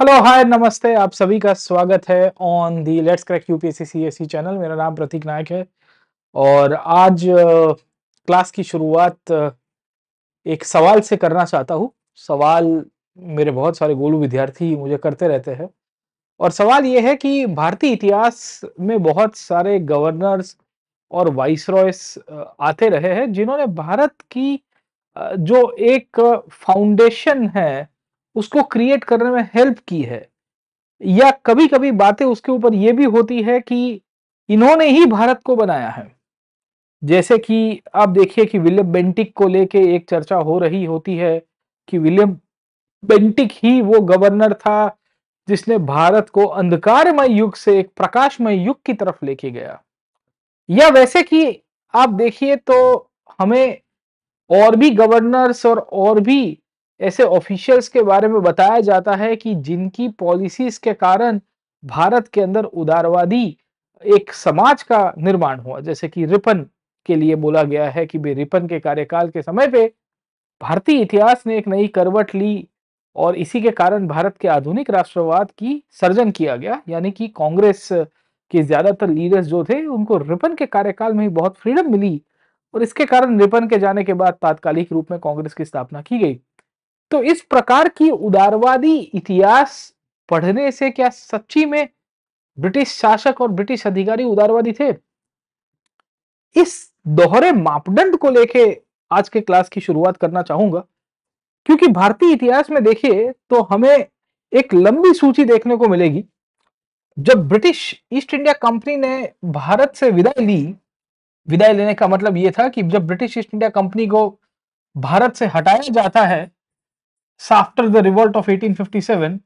Hello hi नमस्ते आप सभी का स्वागत है on the let's crack UPSC CSC channel मेरा नाम प्रतीक नायक है और आज क्लास की शुरुआत एक सवाल से करना चाहता हूँ सवाल मेरे बहुत सारे गोलू विद्यार्थी मुझे करते रहते हैं और सवाल ये है कि भारतीय इतिहास में बहुत सारे गवर्नर्स और रॉयस आते रहे हैं जिन्होंने भारत की जो एक फाउंडेशन है उसको क्रिएट करने में हेल्प की है या कभी कभी बातें उसके ऊपर यह भी होती है कि इन्होंने ही भारत को बनाया है जैसे कि आप देखिए कि विलियम बेंटिक को लेके एक चर्चा हो रही होती है कि विलियम बेंटिक ही वो गवर्नर था जिसने भारत को अंधकारमय युग से एक प्रकाशमय युग की तरफ लेके गया या वैसे कि आप देखिए तो हमें और भी गवर्नर्स और और भी ऐसे ऑफिशियल्स के बारे में बताया जाता है कि जिनकी पॉलिसीज के कारण भारत के अंदर उदारवादी एक समाज का निर्माण हुआ जैसे कि रिपन के लिए बोला गया है कि रिपन के कार्यकाल के समय पे भारतीय इतिहास ने एक नई करवट ली और इसी के कारण भारत के आधुनिक राष्ट्रवाद की सर्जन किया गया यानी कि कांग्रेस के ज्यादातर लीडर्स जो थे उनको रिपन के कार्यकाल में ही बहुत फ्रीडम मिली और इसके कारण रिपन के जाने के बाद तात्कालिक रूप में कांग्रेस की स्थापना की गई तो इस प्रकार की उदारवादी इतिहास पढ़ने से क्या सच्ची में ब्रिटिश शासक और ब्रिटिश अधिकारी उदारवादी थे इस दोहरे मापदंड को लेके आज के क्लास की शुरुआत करना चाहूंगा क्योंकि भारतीय इतिहास में देखिए तो हमें एक लंबी सूची देखने को मिलेगी जब ब्रिटिश ईस्ट इंडिया कंपनी ने भारत से विदाई ली विदाई लेने का मतलब यह था कि जब ब्रिटिश ईस्ट इंडिया कंपनी को भारत से हटाया जाता है आफ्टर द रिवोल्ट ऑफ 1857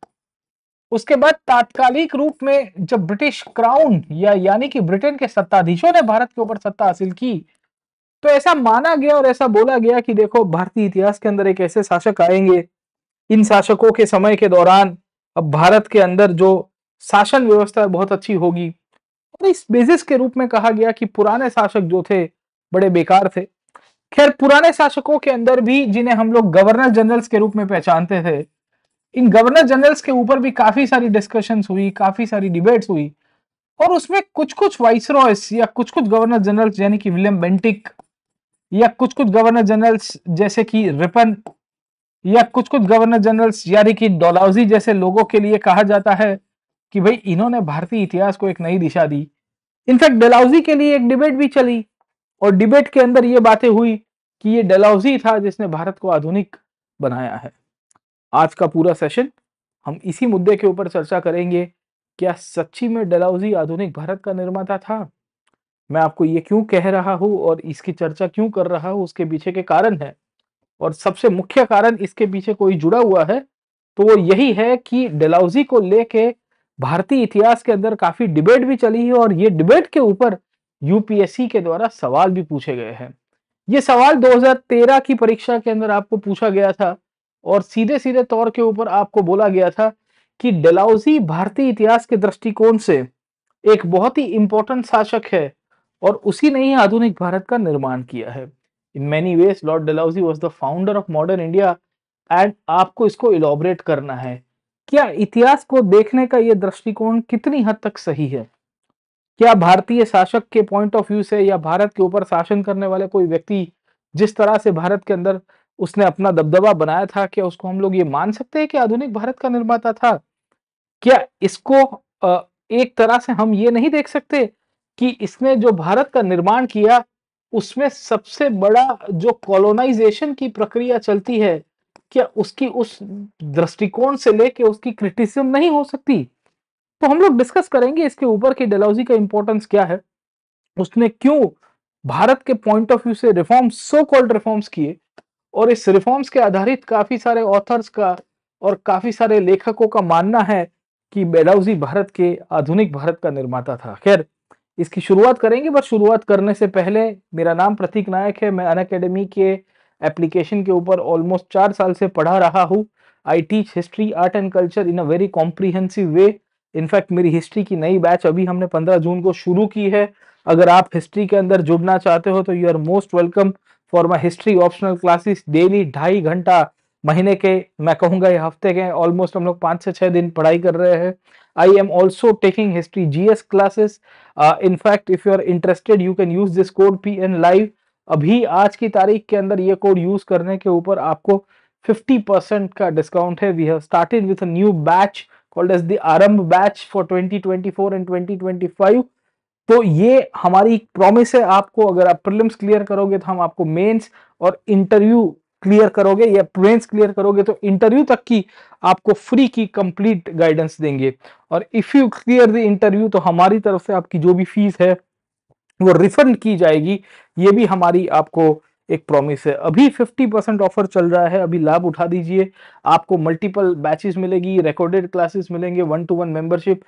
उसके बाद तात्कालिक रूप में जब ब्रिटिश क्राउन या यानी कि ब्रिटेन के सत्ताधीशों ने भारत के ऊपर सत्ता हासिल की तो ऐसा माना गया और ऐसा बोला गया कि देखो भारतीय इतिहास के अंदर एक ऐसे शासक आएंगे इन शासकों के समय के दौरान अब भारत के अंदर जो शासन व्यवस्था है बहुत अच्छी होगी और इस बेसिस के रूप में कहा गया कि पुराने शासक जो थे बड़े बेकार थे खैर पुराने शासकों के अंदर भी जिन्हें हम लोग गवर्नर जनरल्स के रूप में पहचानते थे इन गवर्नर जनरल्स के ऊपर भी काफी सारी डिस्कशंस हुई काफी सारी डिबेट्स हुई और उसमें कुछ कुछ वाइसरॉयस या कुछ कुछ गवर्नर जनरल्स यानी कि विलियम बेंटिक या कुछ कुछ गवर्नर जनरल्स जैसे कि रिपन या कुछ कुछ गवर्नर जनरल्स यानी कि डोलाउजी जैसे लोगों के लिए कहा जाता है कि भाई इन्होंने भारतीय इतिहास को एक नई दिशा दी इनफैक्ट डोलाउजी के लिए एक डिबेट भी चली और डिबेट के अंदर ये बातें हुई कि ये डलाउजी था जिसने भारत को आधुनिक बनाया है आज का पूरा सेशन हम इसी मुद्दे के ऊपर चर्चा करेंगे क्या सच्ची में डलाउजी आधुनिक भारत का निर्माता था मैं आपको ये क्यों कह रहा हूँ और इसकी चर्चा क्यों कर रहा हूँ उसके पीछे के कारण है और सबसे मुख्य कारण इसके पीछे कोई जुड़ा हुआ है तो वो यही है कि डलाउजी को लेके भारतीय इतिहास के अंदर काफी डिबेट भी चली है और ये डिबेट के ऊपर यूपीएससी के द्वारा सवाल भी पूछे गए हैं ये सवाल 2013 की परीक्षा के अंदर आपको पूछा गया था और सीधे सीधे तौर के ऊपर आपको बोला गया था कि डलाउजी भारतीय इतिहास के दृष्टिकोण से एक बहुत ही इंपॉर्टेंट शासक है और उसी ने ही आधुनिक भारत का निर्माण किया है in many ways lord Dalhousie was the founder of modern India and आपको इसको इलाबरेट करना है क्या इतिहास को देखने का यह दृष्टिकोण कितनी हद तक सही है क्या भारतीय शासक के पॉइंट ऑफ व्यू से या भारत के ऊपर शासन करने वाले कोई व्यक्ति जिस तरह से भारत के अंदर उसने अपना दबदबा बनाया था क्या उसको हम लोग ये मान सकते हैं कि आधुनिक भारत का निर्माता था क्या इसको एक तरह से हम ये नहीं देख सकते कि इसने जो भारत का निर्माण किया उसमें सबसे बड़ा जो कॉलोनाइजेशन की प्रक्रिया चलती है क्या उसकी उस दृष्टिकोण से लेके उसकी क्रिटिसिज्म नहीं हो सकती तो हम लोग डिस्कस करेंगे इसके ऊपर की डेलॉजी का इंपॉर्टेंस क्या है उसने क्यों भारत के पॉइंट ऑफ व्यू से रिफॉर्म्स सो कॉल्ड रिफॉर्म्स किए और इस रिफॉर्म्स के आधारित काफी सारे ऑथर्स का और काफी सारे लेखकों का मानना है कि बेलाउजी भारत के आधुनिक भारत का निर्माता था खैर इसकी शुरुआत करेंगे पर शुरुआत करने से पहले मेरा नाम प्रतीक नायक है मैं अन अकेडमी के एप्लीकेशन के ऊपर ऑलमोस्ट चार साल से पढ़ा रहा हूँ I teach history art and culture in a very comprehensive way in fact मेरी हिस्ट्री की नई बैच अभी हमने 15 जून को शुरू की है अगर आप हिस्ट्री के अंदर जुड़ना चाहते हो तो you are most welcome for my history optional classes daily ढाई घंटा महीने के मैं कहूंगा ये हफ्ते के ऑलमोस्ट हम लोग पांच से छह दिन पढ़ाई कर रहे हैं I am also taking history G S classes in fact if you are interested you can use this code P N live अभी आज की तारीख के अंदर ये कोड यूज करने के ऊपर आपको 50% का डिस्काउंट है we have started with a new batch called as the Aarambh batch for 2024 and 2025 तो ये हमारी प्रॉमिस है आपको अगर आप प्रिलिम्स क्लियर करोगे तो हम आपको मेंस और इंटरव्यू क्लियर करोगे या प्रेंस क्लियर करोगे तो इंटरव्यू तक की आपको फ्री की कंप्लीट गाइडेंस देंगे और if you clear the interview तो हमारी तरफ से आपकी जो भी फीस है वो रिफंड की जाएगी ये भी हमारी आपको एक प्रॉमिस है अभी 50 परसेंट ऑफर चल रहा है अभी लाभ उठा दीजिए आपको मल्टीपल बैचेस मिलेगी रिकॉर्डेड क्लासेस मिलेंगे वन टू वन मेंबरशिप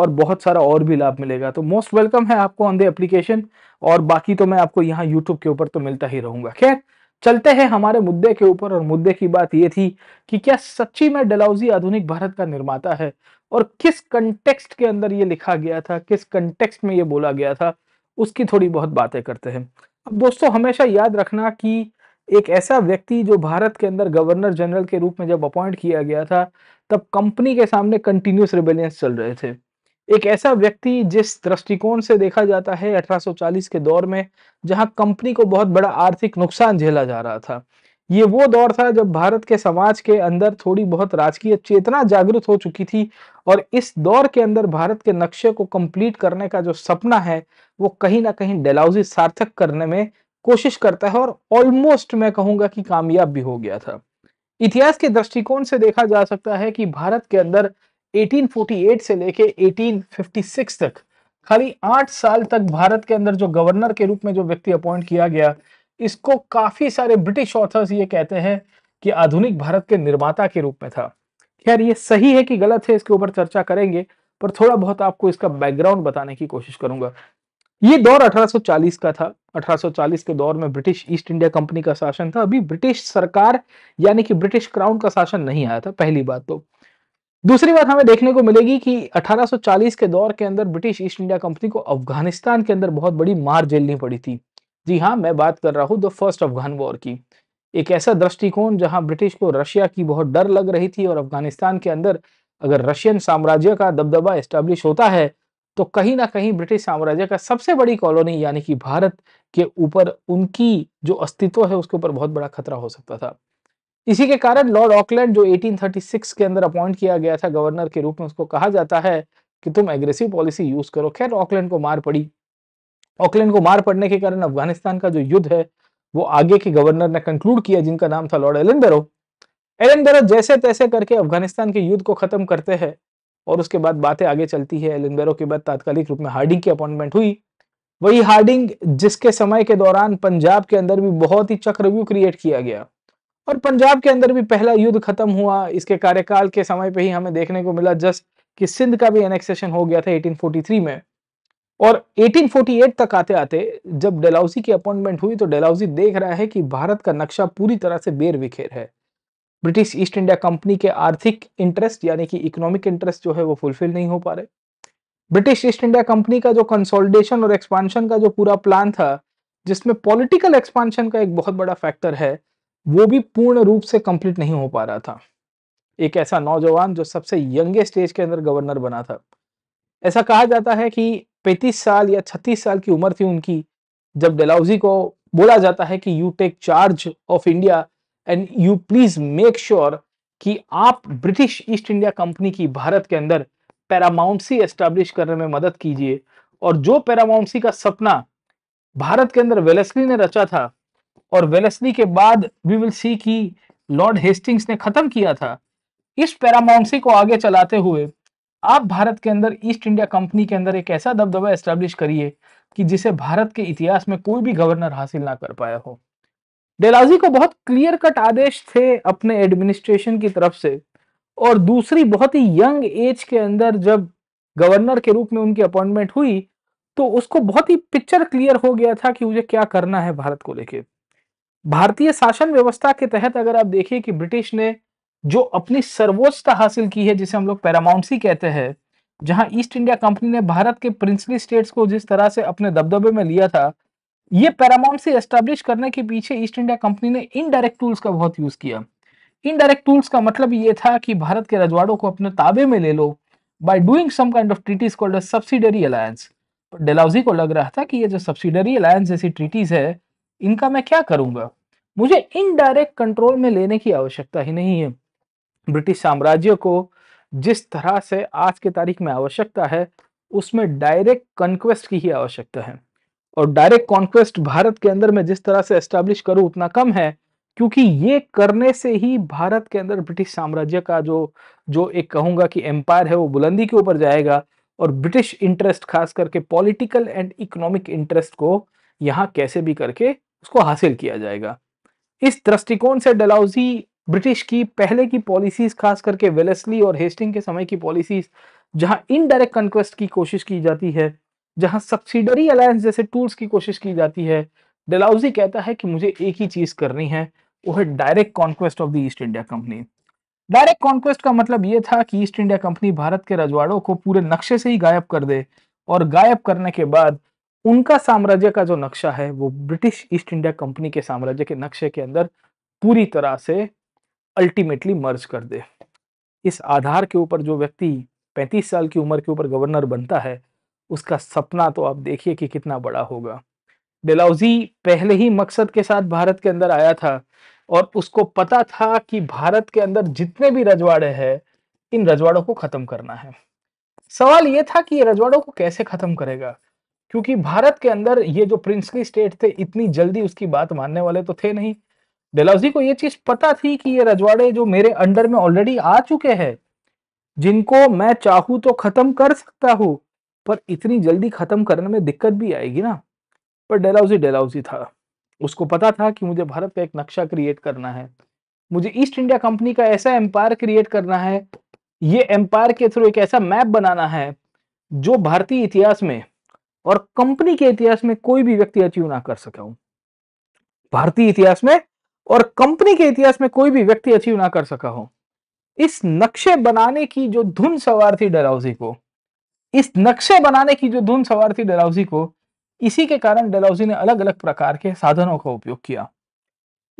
और बहुत सारा और भी लाभ मिलेगा तो मोस्ट वेलकम है आपको ऑन द एप्लीकेशन और बाकी तो मैं आपको यहाँ यूट्यूब के ऊपर तो मिलता ही रहूंगा खैर चलते हैं हमारे मुद्दे के ऊपर और मुद्दे की बात ये थी कि क्या सच्ची में डलाउजी आधुनिक भारत का निर्माता है और किस कंटेक्स्ट के अंदर ये लिखा गया था किस कंटेक्स्ट में ये बोला गया था उसकी थोड़ी बहुत बातें करते हैं अब दोस्तों हमेशा याद रखना कि एक ऐसा व्यक्ति जो भारत के अंदर गवर्नर जनरल के रूप में जब अपॉइंट किया गया था तब कंपनी के सामने कंटिन्यूस रिबेलियंस चल रहे थे एक ऐसा व्यक्ति जिस दृष्टिकोण से देखा जाता है 1840 के दौर में जहां कंपनी को बहुत बड़ा आर्थिक नुकसान झेला जा रहा था ये वो दौर था जब भारत के समाज के अंदर थोड़ी बहुत राजकीय चेतना जागृत हो चुकी थी और इस दौर के अंदर भारत के नक्शे को कंप्लीट करने का जो सपना है वो कहीं ना कहीं डेलाउजी सार्थक करने में कोशिश करता है और ऑलमोस्ट मैं कहूंगा कि कामयाब भी हो गया था इतिहास के दृष्टिकोण से देखा जा सकता है कि भारत के अंदर 1848 से लेके 1856 तक खाली आठ साल तक भारत के अंदर जो गवर्नर के रूप में जो व्यक्ति अपॉइंट किया गया इसको काफी सारे ब्रिटिश ऑथर्स ये कहते हैं कि आधुनिक भारत के निर्माता के रूप में था खैर ये सही है कि गलत है इसके ऊपर चर्चा करेंगे पर थोड़ा बहुत आपको इसका बैकग्राउंड बताने की कोशिश करूंगा ये दौर 1840 का था 1840 के दौर में ब्रिटिश ईस्ट इंडिया कंपनी का शासन था अभी ब्रिटिश सरकार यानी कि ब्रिटिश क्राउन का शासन नहीं आया था पहली बात तो दूसरी बात हमें देखने को मिलेगी कि 1840 के दौर के अंदर ब्रिटिश ईस्ट इंडिया कंपनी को अफगानिस्तान के अंदर बहुत बड़ी मार झेलनी पड़ी थी जी हाँ मैं बात कर रहा हूँ द फर्स्ट अफगान वॉर की एक ऐसा दृष्टिकोण जहां ब्रिटिश को रशिया की बहुत डर लग रही थी और अफगानिस्तान के अंदर अगर रशियन साम्राज्य का दबदबा एस्टेब्लिश होता है तो कहीं ना कहीं ब्रिटिश साम्राज्य का सबसे बड़ी कॉलोनी यानी कि भारत के ऊपर उनकी जो अस्तित्व है उसके ऊपर बहुत बड़ा खतरा हो सकता था इसी के कारण लॉर्ड ऑकलैंड जो 1836 के अंदर अपॉइंट किया गया था गवर्नर के रूप में उसको कहा जाता है कि तुम एग्रेसिव पॉलिसी यूज करो खैर ऑकलैंड को मार पड़ी ऑकलैंड को मार पड़ने के कारण अफगानिस्तान का जो युद्ध है वो आगे के गवर्नर ने कंक्लूड किया जिनका नाम था लॉर्ड एलन बेरो जैसे तैसे करके अफगानिस्तान के युद्ध को खत्म करते हैं और उसके बाद बातें आगे चलती है एलन के बाद तात्कालिक रूप में हार्डिंग की अपॉइंटमेंट हुई वही हार्डिंग जिसके समय के दौरान पंजाब के अंदर भी बहुत ही चक्रव्यू क्रिएट किया गया और पंजाब के अंदर भी पहला युद्ध खत्म हुआ इसके कार्यकाल के समय पे ही हमें देखने को मिला जस्ट कि सिंध का भी एनेक्सेशन हो गया था 1843 में और 1848 तक आते आते जब डेलाउसी की अपॉइंटमेंट हुई तो डेलाउसी देख रहा है कि भारत का नक्शा पूरी तरह से बेर विखेर है ब्रिटिश ईस्ट इंडिया कंपनी के आर्थिक इंटरेस्ट यानी कि इकोनॉमिक इंटरेस्ट जो है वो फुलफिल नहीं हो पा रहे ब्रिटिश ईस्ट इंडिया कंपनी का जो कंसोलिडेशन और एक्सपांशन का जो पूरा प्लान था जिसमें पॉलिटिकल एक्सपांशन का एक बहुत बड़ा फैक्टर है वो भी पूर्ण रूप से कंप्लीट नहीं हो पा रहा था एक ऐसा नौजवान जो सबसे यंगेस्ट एज के अंदर गवर्नर बना था ऐसा कहा जाता है कि पैंतीस साल या छत्तीस साल की उम्र थी उनकी जब डेलाउजी को बोला जाता है कि you take charge of India and you please make sure कि आप ब्रिटिश ईस्ट इंडिया कंपनी की भारत के अंदर पैरामाउंसी एस्टेब्लिश करने में मदद कीजिए और जो पैरामाउंसी का सपना भारत के अंदर वेलेस्ली ने रचा था और वेलेस्ली के बाद वी विल सी कि लॉर्ड हेस्टिंग्स ने खत्म किया था इस पैरामाउंसी को आगे चलाते हुए आप भारत के अंदर ईस्ट इंडिया कंपनी के अंदर एक ऐसा दबदबा एस्टेब्लिश करिए कि जिसे भारत के इतिहास में कोई भी गवर्नर हासिल ना कर पाया हो डेलाजी को बहुत क्लियर कट आदेश थे अपने एडमिनिस्ट्रेशन की तरफ से और दूसरी बहुत ही यंग एज के अंदर जब गवर्नर के रूप में उनकी अपॉइंटमेंट हुई तो उसको बहुत ही पिक्चर क्लियर हो गया था कि मुझे क्या करना है भारत को लेके भारतीय शासन व्यवस्था के तहत अगर आप देखिए कि ब्रिटिश ने जो अपनी सर्वोच्चता हासिल की है जिसे हम लोग पैरामाउंसी कहते हैं जहां ईस्ट इंडिया कंपनी ने भारत के प्रिंसली स्टेट्स को जिस तरह से अपने दबदबे में लिया था ये पैरामाउंसी एस्टेब्लिश करने के पीछे ईस्ट इंडिया कंपनी ने इनडायरेक्ट टूल्स का बहुत यूज किया इनडायरेक्ट टूल्स का मतलब ये था कि भारत के रजवाड़ों को अपने ताबे में ले लो by doing some kind of treaties called a subsidiary alliance Dalhousie को लग रहा था कि ये जो सब्सिडरी अलायंस जैसी ट्रीटीज है इनका मैं क्या करूंगा मुझे इनडायरेक्ट कंट्रोल में लेने की आवश्यकता ही नहीं है ब्रिटिश साम्राज्य को जिस तरह से आज के तारीख में आवश्यकता है उसमें डायरेक्ट कॉन्क्वेस्ट की ही आवश्यकता है और डायरेक्ट कॉन्क्वेस्ट भारत के अंदर में जिस तरह से एस्टेब्लिश करूँ उतना कम है क्योंकि ये करने से ही भारत के अंदर ब्रिटिश साम्राज्य का जो जो एक कहूंगा कि एम्पायर है वो बुलंदी के ऊपर जाएगा और ब्रिटिश इंटरेस्ट खास करके पॉलिटिकल एंड इकोनॉमिक इंटरेस्ट को यहाँ कैसे भी करके उसको हासिल किया जाएगा इस दृष्टिकोण से डलाउजी ब्रिटिश की पहले की पॉलिसीज खास करके वेलेसली और हेस्टिंग के समय की पॉलिसीज जहां इनडायरेक्ट कंक्वेस्ट की कोशिश की जाती है जहां सब्सिडरी अलायंस जैसे टूल्स की कोशिश की जाती है डेलाउजी कहता है कि मुझे एक ही चीज करनी है वो है direct conquest of the East India company direct conquest का मतलब ये था कि ईस्ट इंडिया कंपनी भारत के रजवाड़ों को पूरे नक्शे से ही गायब कर दे और गायब करने के बाद उनका साम्राज्य का जो नक्शा है वो ब्रिटिश ईस्ट इंडिया कंपनी के साम्राज्य के नक्शे के अंदर पूरी तरह से अल्टीमेटली मर्ज कर दे इस आधार के ऊपर जो व्यक्ति 35 साल की उम्र के ऊपर गवर्नर बनता है उसका सपना तो आप देखिए कि कितना बड़ा होगा डेलाउजी पहले ही मकसद के साथ भारत के अंदर आया था और उसको पता था कि भारत के अंदर जितने भी रजवाड़े हैं इन रजवाड़ों को खत्म करना है सवाल ये था कि ये रजवाड़ों को कैसे खत्म करेगा क्योंकि भारत के अंदर ये जो प्रिंसली स्टेट थे इतनी जल्दी उसकी बात मानने वाले तो थे नहीं डेलाउजी को ये चीज पता थी कि ये रजवाड़े जो मेरे अंडर में ऑलरेडी आ चुके हैं जिनको मैं चाहू तो खत्म कर सकता हूं पर इतनी जल्दी खत्म करने में दिक्कत भी आएगी ना पर डेलाउजी डेलाउजी था उसको पता था कि मुझे भारत का एक नक्शा क्रिएट करना है मुझे ईस्ट इंडिया कंपनी का ऐसा एम्पायर क्रिएट करना है ये एम्पायर के थ्रू एक ऐसा मैप बनाना है जो भारतीय इतिहास में और कंपनी के इतिहास में कोई भी व्यक्ति अचीव ना कर सका भारतीय इतिहास में और कंपनी के इतिहास में कोई भी व्यक्ति अचीव ना कर सका हो इस नक्शे बनाने की जो धुन सवार थी डेलाउजी को इस नक्शे बनाने की जो धुन सवार थी डराउजी को इसी के कारण डलाउजी ने अलग अलग प्रकार के साधनों का उपयोग किया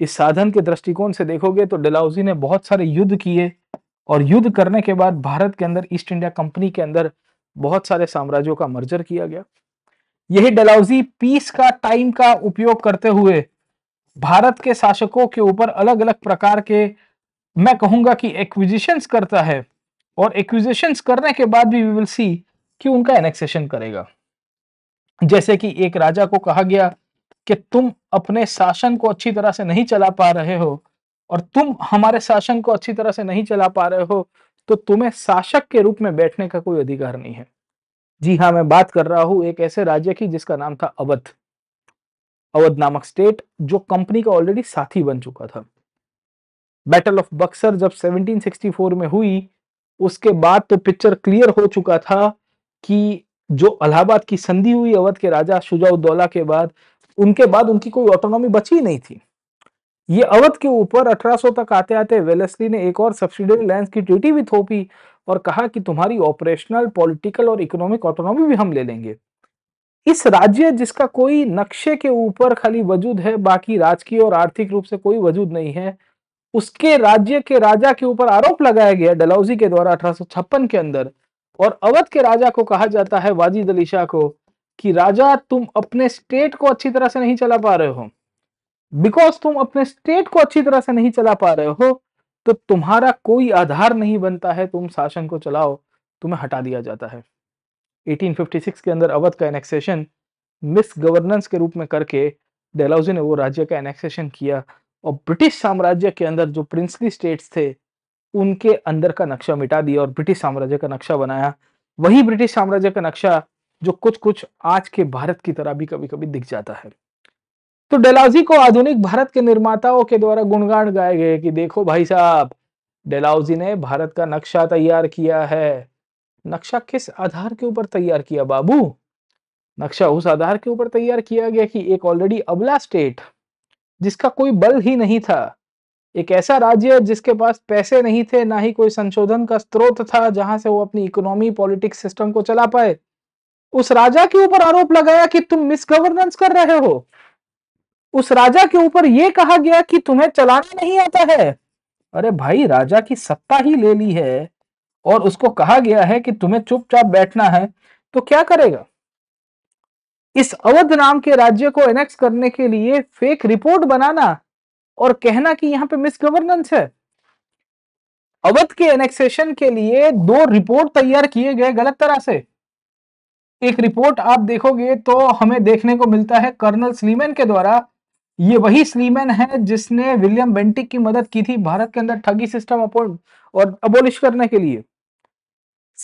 इस साधन के दृष्टिकोण से देखोगे तो डलाउजी ने बहुत सारे युद्ध किए और युद्ध करने के बाद भारत के अंदर ईस्ट इंडिया कंपनी के अंदर बहुत सारे साम्राज्यों का मर्जर किया गया यही डलाउजी पीस का टाइम का उपयोग करते हुए भारत के शासकों के ऊपर अलग अलग प्रकार के मैं कहूंगा कि एक्विजिशंस करता है और एक्विजिशंस करने के बाद भी वी विल सी कि उनका एनेक्सेशन करेगा जैसे कि एक राजा को कहा गया कि तुम अपने शासन को अच्छी तरह से नहीं चला पा रहे हो और तुम हमारे शासन को अच्छी तरह से नहीं चला पा रहे हो तो तुम्हें शासक के रूप में बैठने का कोई अधिकार नहीं है जी हाँ मैं बात कर रहा हूं एक ऐसे राज्य की जिसका नाम था अवध अवध नामक स्टेट जो कंपनी का ऑलरेडी साथी बन चुका था बैटल ऑफ बक्सर जब 1764 में हुई उसके बाद तो पिक्चर क्लियर हो चुका था कि जो अलाहाबाद की संधि हुई अवध के राजा शुजाउद्दौला के बाद उनके बाद उनकी कोई ऑटोनॉमी बची नहीं थी ये अवध के ऊपर 1800 तक आते आते वेलेसली ने एक और सब्सिडरी लैंड की ट्रीटी भी थोपी और कहा कि तुम्हारी ऑपरेशनल पॉलिटिकल और इकोनॉमिक ऑटोनॉमी भी हम ले लेंगे इस राज्य जिसका कोई नक्शे के ऊपर खाली वजूद है बाकी राजकीय और आर्थिक रूप से कोई वजूद नहीं है उसके राज्य के राजा के ऊपर आरोप लगाया गया डलाउजी के द्वारा अठारह के अंदर और अवध के राजा को कहा जाता है वाजिद अली शाह को कि राजा तुम अपने स्टेट को अच्छी तरह से नहीं चला पा रहे हो बिकॉज तुम अपने स्टेट को अच्छी तरह से नहीं चला पा रहे हो तो तुम्हारा कोई आधार नहीं बनता है तुम शासन को चलाओ तुम्हें हटा दिया जाता है 1856 के अंदर अवध का एनेक्सेशन मिस गवर्नेंस के रूप में करके डेलाउजी ने वो राज्य का एनेक्सेशन किया और ब्रिटिश साम्राज्य के अंदर जो प्रिंसली स्टेट्स थे उनके अंदर का नक्शा मिटा दिया और ब्रिटिश साम्राज्य का नक्शा बनाया वही ब्रिटिश साम्राज्य का नक्शा जो कुछ कुछ आज के भारत की तरह भी कभी कभी दिख जाता है तो डेलाउजी को आधुनिक भारत के निर्माताओं के द्वारा गुणगान गाए गए कि देखो भाई साहब डेलाउजी ने भारत का नक्शा तैयार किया है नक्शा किस आधार के ऊपर तैयार किया बाबू नक्शा उस आधार के ऊपर तैयार किया गया कि एक ऑलरेडी अबला स्टेट जिसका कोई बल ही नहीं था एक ऐसा राज्य जिसके पास पैसे नहीं थे ना ही कोई संशोधन का स्रोत था जहां से वो अपनी इकोनॉमी पॉलिटिक्स सिस्टम को चला पाए उस राजा के ऊपर आरोप लगाया कि तुम मिस गवर्नेंस कर रहे हो उस राजा के ऊपर यह कहा गया कि तुम्हें चलाना नहीं आता है अरे भाई राजा की सत्ता ही ले ली है और उसको कहा गया है कि तुम्हें चुपचाप बैठना है तो क्या करेगा इस अवध नाम के राज्य को एनेक्स करने के लिए फेक रिपोर्ट बनाना और कहना कि यहां पे मिस गवर्नेंस है अवध के एनेक्सेशन के लिए दो रिपोर्ट तैयार किए गए गलत तरह से एक रिपोर्ट आप देखोगे तो हमें देखने को मिलता है कर्नल स्लीमेन के द्वारा ये वही स्लीमेन है जिसने विलियम बेंटिक की मदद की थी भारत के अंदर ठगी सिस्टम अपोल और अबोलिश करने के लिए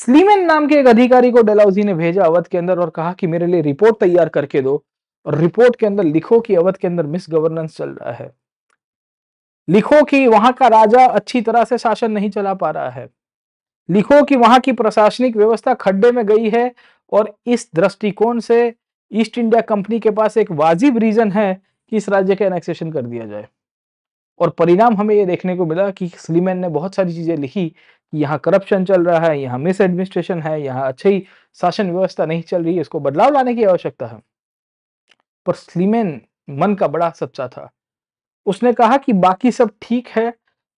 स्लीमेन नाम के एक अधिकारी को डेलाउजी ने भेजा अवध के अंदर और कहा कि मेरे लिए रिपोर्ट तैयार करके दो और रिपोर्ट के अंदर लिखो कि अवध के अंदर मिस गवर्नेंस चल रहा है लिखो कि वहां का राजा अच्छी तरह से शासन नहीं चला पा रहा है लिखो कि वहां की प्रशासनिक व्यवस्था खड्डे में गई है और इस दृष्टिकोण से ईस्ट इंडिया कंपनी के पास एक वाजिब रीजन है कि इस राज्य का एनेक्सेशन कर दिया जाए और परिणाम हमें यह देखने को मिला कि स्लीमेन ने बहुत सारी चीजें लिखी कि यहाँ करप्शन चल रहा है यहाँ मिस एडमिनिस्ट्रेशन है यहाँ अच्छी शासन व्यवस्था नहीं चल रही है इसको बदलाव लाने की आवश्यकता है पर स्लीमेन मन का बड़ा सच्चा था उसने कहा कि बाकी सब ठीक है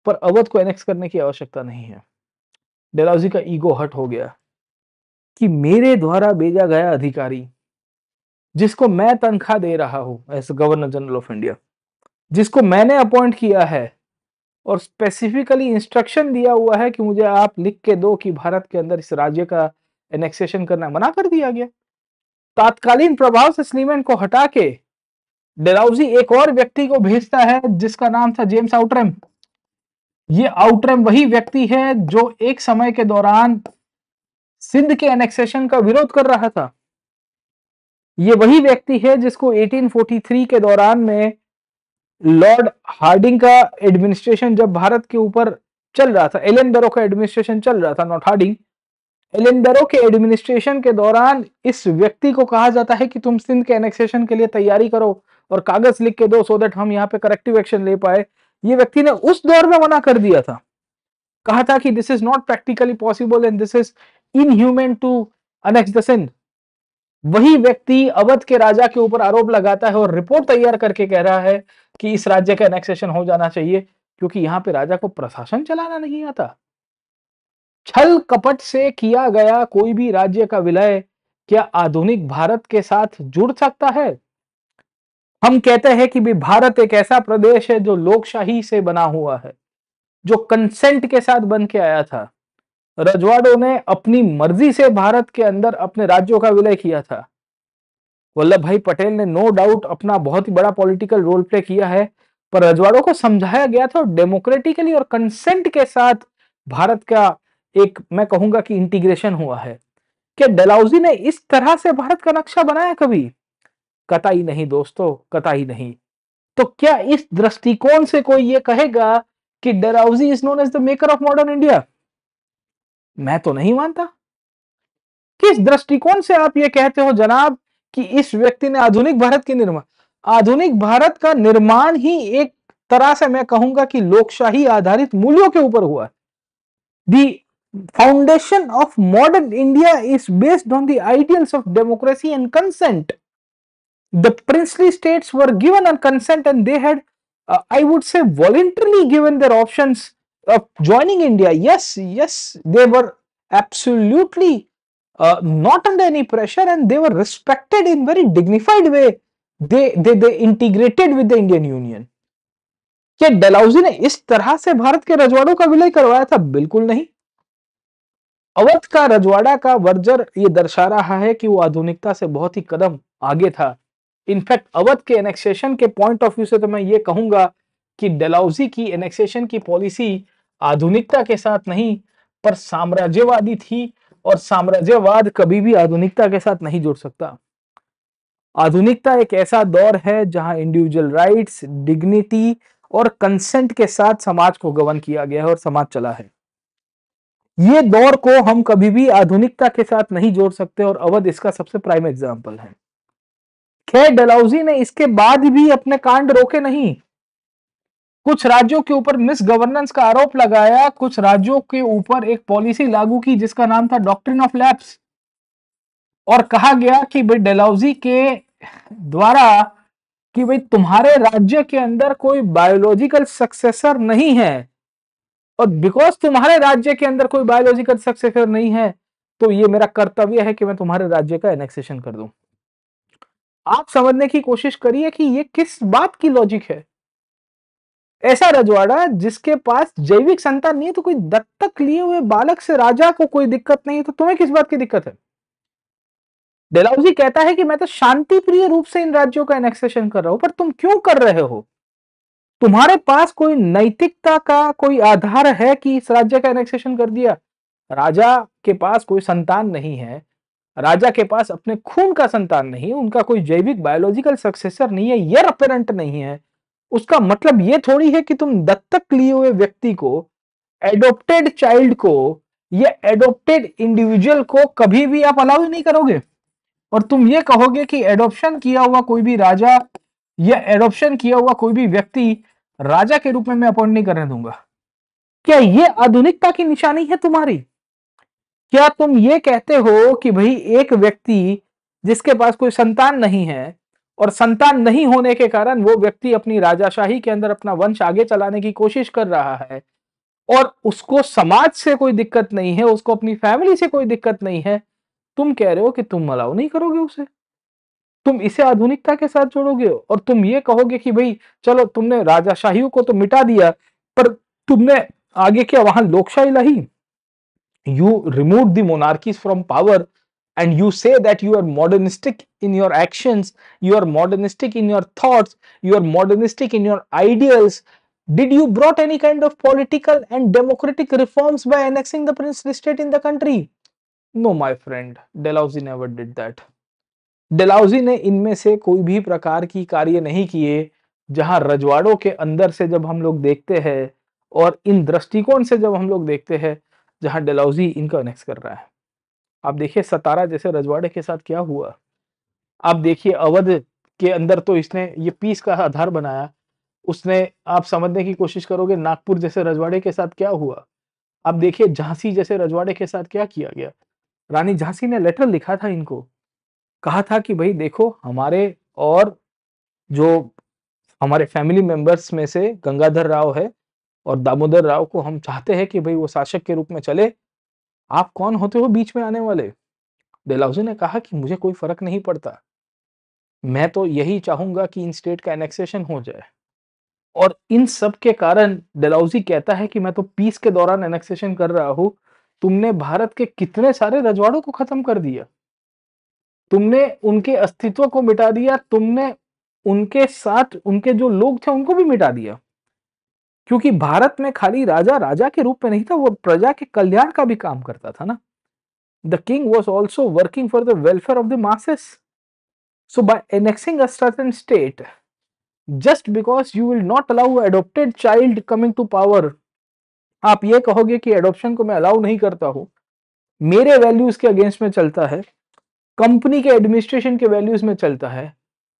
पर अवध को एनेक्स करने की आवश्यकता नहीं है डेलाउजी का ईगो हट हो गया कि मेरे द्वारा भेजा गया अधिकारी जिसको मैं तनख्वाह दे रहा हूं as governor general of India जिसको मैंने अपॉइंट किया है और स्पेसिफिकली इंस्ट्रक्शन दिया हुआ है कि मुझे आप लिख के दो कि भारत के अंदर इस राज्य का एनेक्सेशन करना मना कर दिया गया तात्कालीन प्रभाव से स्लीमैन को हटा के डेलाउजी एक और व्यक्ति को भेजता है जिसका नाम था जेम्स आउटरेम ये आउटरेम वही व्यक्ति है जो एक समय के दौरान सिंध के एनेक्सेशन का विरोध कर रहा था ये वही व्यक्ति है जिसको 1843 के दौरान में लॉर्ड हार्डिंग का एडमिनिस्ट्रेशन जब भारत के ऊपर चल रहा था एलेन बेरो का एडमिनिस्ट्रेशन चल रहा था नॉट हार्डिंग एलेन बेरो के एडमिनिस्ट्रेशन के दौरान इस व्यक्ति को कहा जाता है कि तुम सिंध के एनेक्सेशन के लिए तैयारी करो और कागज लिख के दो सो देट हम यहाँ पे करेक्टिव एक्शन ले पाए ये व्यक्ति ने उस दौर में मना कर दिया था कहा था कि this is not practically possible and this is inhuman to annex the Sindh वही व्यक्ति अवध के राजा के ऊपर आरोप लगाता है और रिपोर्ट तैयार करके कह रहा है कि इस राज्य का एनेक्सेशन हो जाना चाहिए क्योंकि यहाँ पे राजा को प्रशासन चलाना नहीं आता छल कपट से किया गया कोई भी राज्य का विलय क्या आधुनिक भारत के साथ जुड़ सकता है हम कहते हैं कि भी भारत एक ऐसा प्रदेश है जो लोकशाही से बना हुआ है जो कंसेंट के साथ बन के आया था रजवाड़ों ने अपनी मर्जी से भारत के अंदर अपने राज्यों का विलय किया था वल्लभ भाई पटेल ने नो डाउट अपना बहुत ही बड़ा पॉलिटिकल रोल प्ले किया है पर रजवाड़ों को समझाया गया था डेमोक्रेटिकली और कंसेंट के साथ भारत का एक मैं कहूंगा कि इंटीग्रेशन हुआ है क्या डेलाउजी ने इस तरह से भारत का नक्शा बनाया कभी ही नहीं दोस्तों ही नहीं तो क्या इस दृष्टिकोण से कोई ये कहेगा कि Dalhousie is known as the maker of modern India मैं तो नहीं मानता किस दृष्टिकोण से आप ये कहते हो जनाब कि इस व्यक्ति ने आधुनिक भारत की निर्माण आधुनिक भारत का निर्माण ही एक तरह से मैं कहूंगा कि लोकशाही आधारित मूल्यों के ऊपर हुआ the foundation of modern India is based on the ideals of democracy and consent the princely states were given on consent and they had I would say voluntarily given their options of joining India. Yes, yes, they were absolutely uh, not under any pressure and they were respected in very dignified way. They, they, they integrated with the Indian Union. क्या Dalhousie ने इस तरह से भारत के रजवाड़ों का विलय करवाया था बिल्कुल नहीं अवध का रजवाड़ा का वर्जर यह दर्शा रहा है कि वो आधुनिकता से बहुत ही कदम आगे था इनफैक्ट अवध के एनेक्सेशन के पॉइंट ऑफ व्यू से तो मैं ये कहूंगा कि डलाउजी की एनेक्सेशन की पॉलिसी आधुनिकता के साथ नहीं पर साम्राज्यवादी थी और साम्राज्यवाद कभी भी आधुनिकता के साथ नहीं जुड़ सकता आधुनिकता एक ऐसा दौर है जहां इंडिविजुअल राइट्स डिग्निटी और कंसेंट के साथ समाज को गवन किया गया है और समाज चला है ये दौर को हम कभी भी आधुनिकता के साथ नहीं जोड़ सकते और अवध इसका सबसे प्राइम एग्जाम्पल है खैर डलाउजी ने इसके बाद भी अपने कांड रोके नहीं कुछ राज्यों के ऊपर मिस गवर्नेंस का आरोप लगाया कुछ राज्यों के ऊपर एक पॉलिसी लागू की जिसका नाम था डॉक्ट्रिन ऑफ लैप्स और कहा गया कि भाई डेलाउजी के द्वारा कि भाई तुम्हारे राज्य के अंदर कोई बायोलॉजिकल सक्सेसर नहीं है और बिकॉज तुम्हारे राज्य के अंदर कोई बायोलॉजिकल सक्सेसर नहीं है तो ये मेरा कर्तव्य है कि मैं तुम्हारे राज्य का एनेक्सेशन कर दूं आप समझने की कोशिश करिए कि ये किस बात की लॉजिक है ऐसा रजवाड़ा जिसके पास जैविक संतान नहीं है तो कोई दत्तक लिए हुए बालक से राजा को कोई दिक्कत नहीं है तो तुम्हें किस बात की दिक्कत है डेलाउजी कहता है कि मैं तो शांति प्रिय रूप से इन राज्यों का एनेक्सेशन कर रहा हूं पर तुम क्यों कर रहे हो तुम्हारे पास कोई नैतिकता का कोई आधार है कि इस राज्य का एनेक्सेशन कर दिया राजा के पास कोई संतान नहीं है राजा के पास अपने खून का संतान नहीं उनका कोई जैविक बायोलॉजिकल सक्सेसर नहीं है यर अपेरेंट नहीं है उसका मतलब ये थोड़ी है कि तुम दत्तक लिए हुए व्यक्ति को एडोप्टेड चाइल्ड को या एडोप्टेड इंडिविजुअल को कभी भी आप अलाउ नहीं करोगे और तुम ये कहोगे कि एडोप्शन किया हुआ कोई भी राजा या एडोप्शन किया हुआ कोई भी व्यक्ति राजा के रूप में मैं अपॉइंट नहीं करने दूंगा क्या ये आधुनिकता की निशानी है तुम्हारी क्या तुम ये कहते हो कि भाई एक व्यक्ति जिसके पास कोई संतान नहीं है और संतान नहीं होने के कारण वो व्यक्ति अपनी राजाशाही के अंदर अपना वंश आगे चलाने की कोशिश कर रहा है और उसको समाज से कोई दिक्कत नहीं है उसको अपनी फैमिली से कोई दिक्कत नहीं है तुम कह रहे हो कि तुम अलाउ नहीं करोगे उसे तुम इसे आधुनिकता के साथ जोड़ोगे और तुम ये कहोगे कि भाई चलो तुमने राजाशाही को तो मिटा दिया पर तुमने आगे क्या वहां लोकशाही लाही you remove the monarchies from power and you say that you are modernistic in your actions, you are modernistic in your thoughts, you are modernistic in your ideals, did you brought any kind of political and democratic reforms by annexing the princely state in the country? No, my friend, Dalhousie never did that. Dalhousie ने इनमें से कोई भी प्रकार की कार्य नहीं किए जहां रजवाड़ों के अंदर से जब हम लोग देखते हैं और इन दृष्टिकोण से जब हम लोग देखते हैं जहां डलाउजी इनका अनेक्स कर रहा है आप देखिए सतारा जैसे रजवाड़े के साथ क्या हुआ आप देखिए अवध के अंदर तो इसने ये पीस का आधार बनाया उसने आप समझने की कोशिश करोगे नागपुर जैसे रजवाड़े के साथ क्या हुआ आप देखिए झांसी जैसे रजवाड़े के साथ क्या किया गया रानी झांसी ने लेटर लिखा था इनको कहा था कि भाई देखो हमारे और जो हमारे फैमिली मेंबर्स में से गंगाधर राव है और दामोदर राव को हम चाहते हैं कि भाई वो शासक के रूप में चले आप कौन होते हो बीच में आने वाले डेलाउजी ने कहा कि मुझे कोई फर्क नहीं पड़ता मैं तो यही चाहूंगा कि इन स्टेट का एनेक्सेशन हो जाए और इन सब के कारण डेलाउजी कहता है कि मैं तो पीस के दौरान एनेक्सेशन कर रहा हूं तुमने भारत के कितने सारे रजवाड़ों को खत्म कर दिया तुमने उनके अस्तित्व को मिटा दिया तुमने उनके साथ उनके जो लोग थे उनको भी मिटा दिया क्योंकि भारत में खाली राजा राजा के रूप में नहीं था वो प्रजा के कल्याण का भी काम करता था ना the king was also working for the welfare of the masses so by annexing a state just because you will not allow adopted child coming to power आप ये कहोगे कि एडोप्शन को मैं अलाउ नहीं करता हूँ मेरे वैल्यूज के अगेंस्ट में चलता है कंपनी के एडमिनिस्ट्रेशन के वैल्यूज में चलता है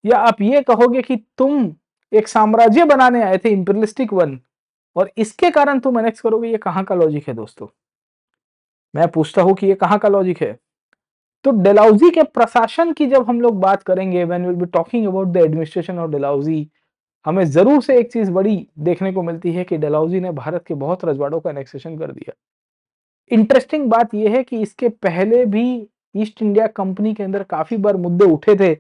या आप ये कहोगे कि तुम एक साम्राज्य बनाने आए थे इंपरलिस्टिक वन और इसके कारण तुम एनेक्स करोगे ये कहां का लॉजिक है दोस्तों मैं पूछता हूं कि ये कहां का लॉजिक है तो डेलाउजी के प्रशासन की जब हम लोग बात करेंगे when will be talking about the administration of Dalhousie हमें जरूर से एक चीज बड़ी देखने को मिलती है कि डेलाउजी ने भारत के बहुत रजवाड़ों का एनेक्सेशन कर दिया इंटरेस्टिंग बात यह है कि इसके पहले भी ईस्ट इंडिया कंपनी के अंदर काफी बार मुद्दे उठे थे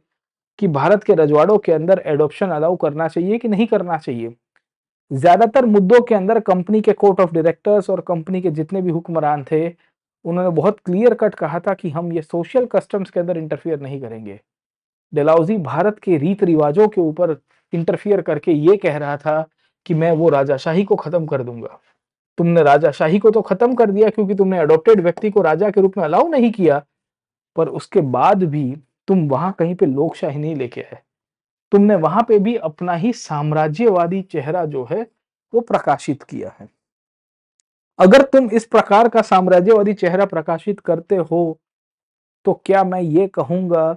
कि भारत के रजवाड़ों के अंदर एडोप्शन अलाउ करना चाहिए कि नहीं करना चाहिए ज्यादातर मुद्दों के अंदर कंपनी के कोर्ट ऑफ डायरेक्टर्स और कंपनी के जितने भी हुक्मरान थे उन्होंने बहुत क्लियर कट कहा था कि हम ये सोशल कस्टम्स के अंदर इंटरफियर नहीं करेंगे डेलाउजी भारत के रीत रिवाजों के ऊपर इंटरफियर करके ये कह रहा था कि मैं वो राजाशाही को खत्म कर दूंगा तुमने राजाशाही को तो खत्म कर दिया क्योंकि तुमने अडोप्टेड व्यक्ति को राजा के रूप में अलाउ नहीं किया पर उसके बाद भी तुम वहां कहीं पे लोकशाही नहीं लेके आए तुमने वहां पे भी अपना ही साम्राज्यवादी चेहरा जो है वो प्रकाशित किया है अगर तुम इस प्रकार का साम्राज्यवादी चेहरा प्रकाशित करते हो तो क्या मैं ये कहूंगा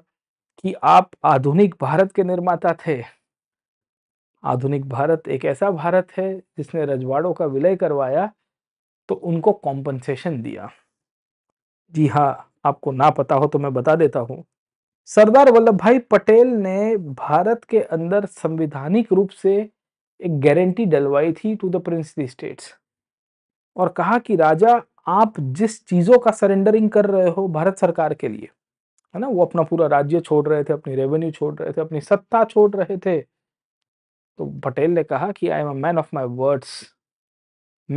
कि आप आधुनिक भारत के निर्माता थे आधुनिक भारत एक ऐसा भारत है जिसने रजवाड़ों का विलय करवाया तो उनको कॉम्पनसेशन दिया जी हाँ आपको ना पता हो तो मैं बता देता हूं सरदार वल्लभ भाई पटेल ने भारत के अंदर संविधानिक रूप से एक गारंटी डलवाई थी टू द प्रिंसली स्टेट्स और कहा कि राजा आप जिस चीज़ों का सरेंडरिंग कर रहे हो भारत सरकार के लिए है ना वो अपना पूरा राज्य छोड़ रहे थे अपनी रेवेन्यू छोड़ रहे थे अपनी सत्ता छोड़ रहे थे तो पटेल ने कहा कि I am a man of my words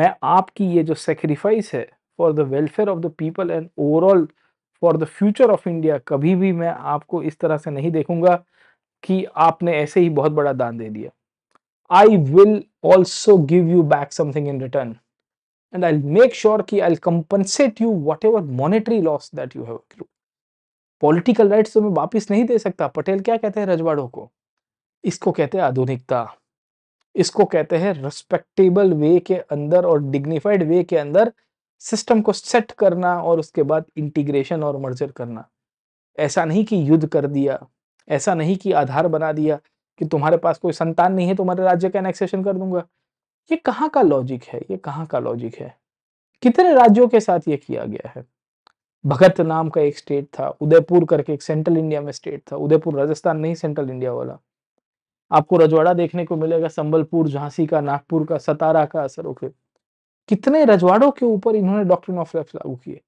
मैं आपकी ये जो सेक्रीफाइस है for the welfare of the people and overall for the future of India कभी भी मैं आपको इस तरह से नहीं देखूंगा कि आपने ऐसे ही बहुत बड़ा दान दे दिया I will also give you back something in return and I make sure की I compensate you whatever monetary loss that you have political rights तो मैं वापिस नहीं दे सकता पटेल क्या कहते हैं रजवाड़ों को इसको कहते हैं आधुनिकता इसको कहते हैं रिस्पेक्टेबल वे के अंदर और डिग्निफाइड वे के अंदर सिस्टम को सेट करना और उसके बाद इंटीग्रेशन और मर्जर करना ऐसा नहीं कि युद्ध कर दिया ऐसा नहीं कि आधार बना दिया कि तुम्हारे पास कोई संतान नहीं है तुम्हारे तो राज्य का एनेक्सेशन कर दूंगा ये कहाँ का लॉजिक है ये कहाँ का लॉजिक है कितने राज्यों के साथ ये किया गया है भगत नाम का एक स्टेट था उदयपुर करके एक सेंट्रल इंडिया में स्टेट था उदयपुर राजस्थान नहीं सेंट्रल इंडिया वाला आपको रजवाड़ा देखने को मिलेगा संबलपुर झांसी का नागपुर का सतारा का असर ओके कितने रजवाड़ों के ऊपर इन्होंने डॉक्ट्रिन ऑफ लैप्स लागू किए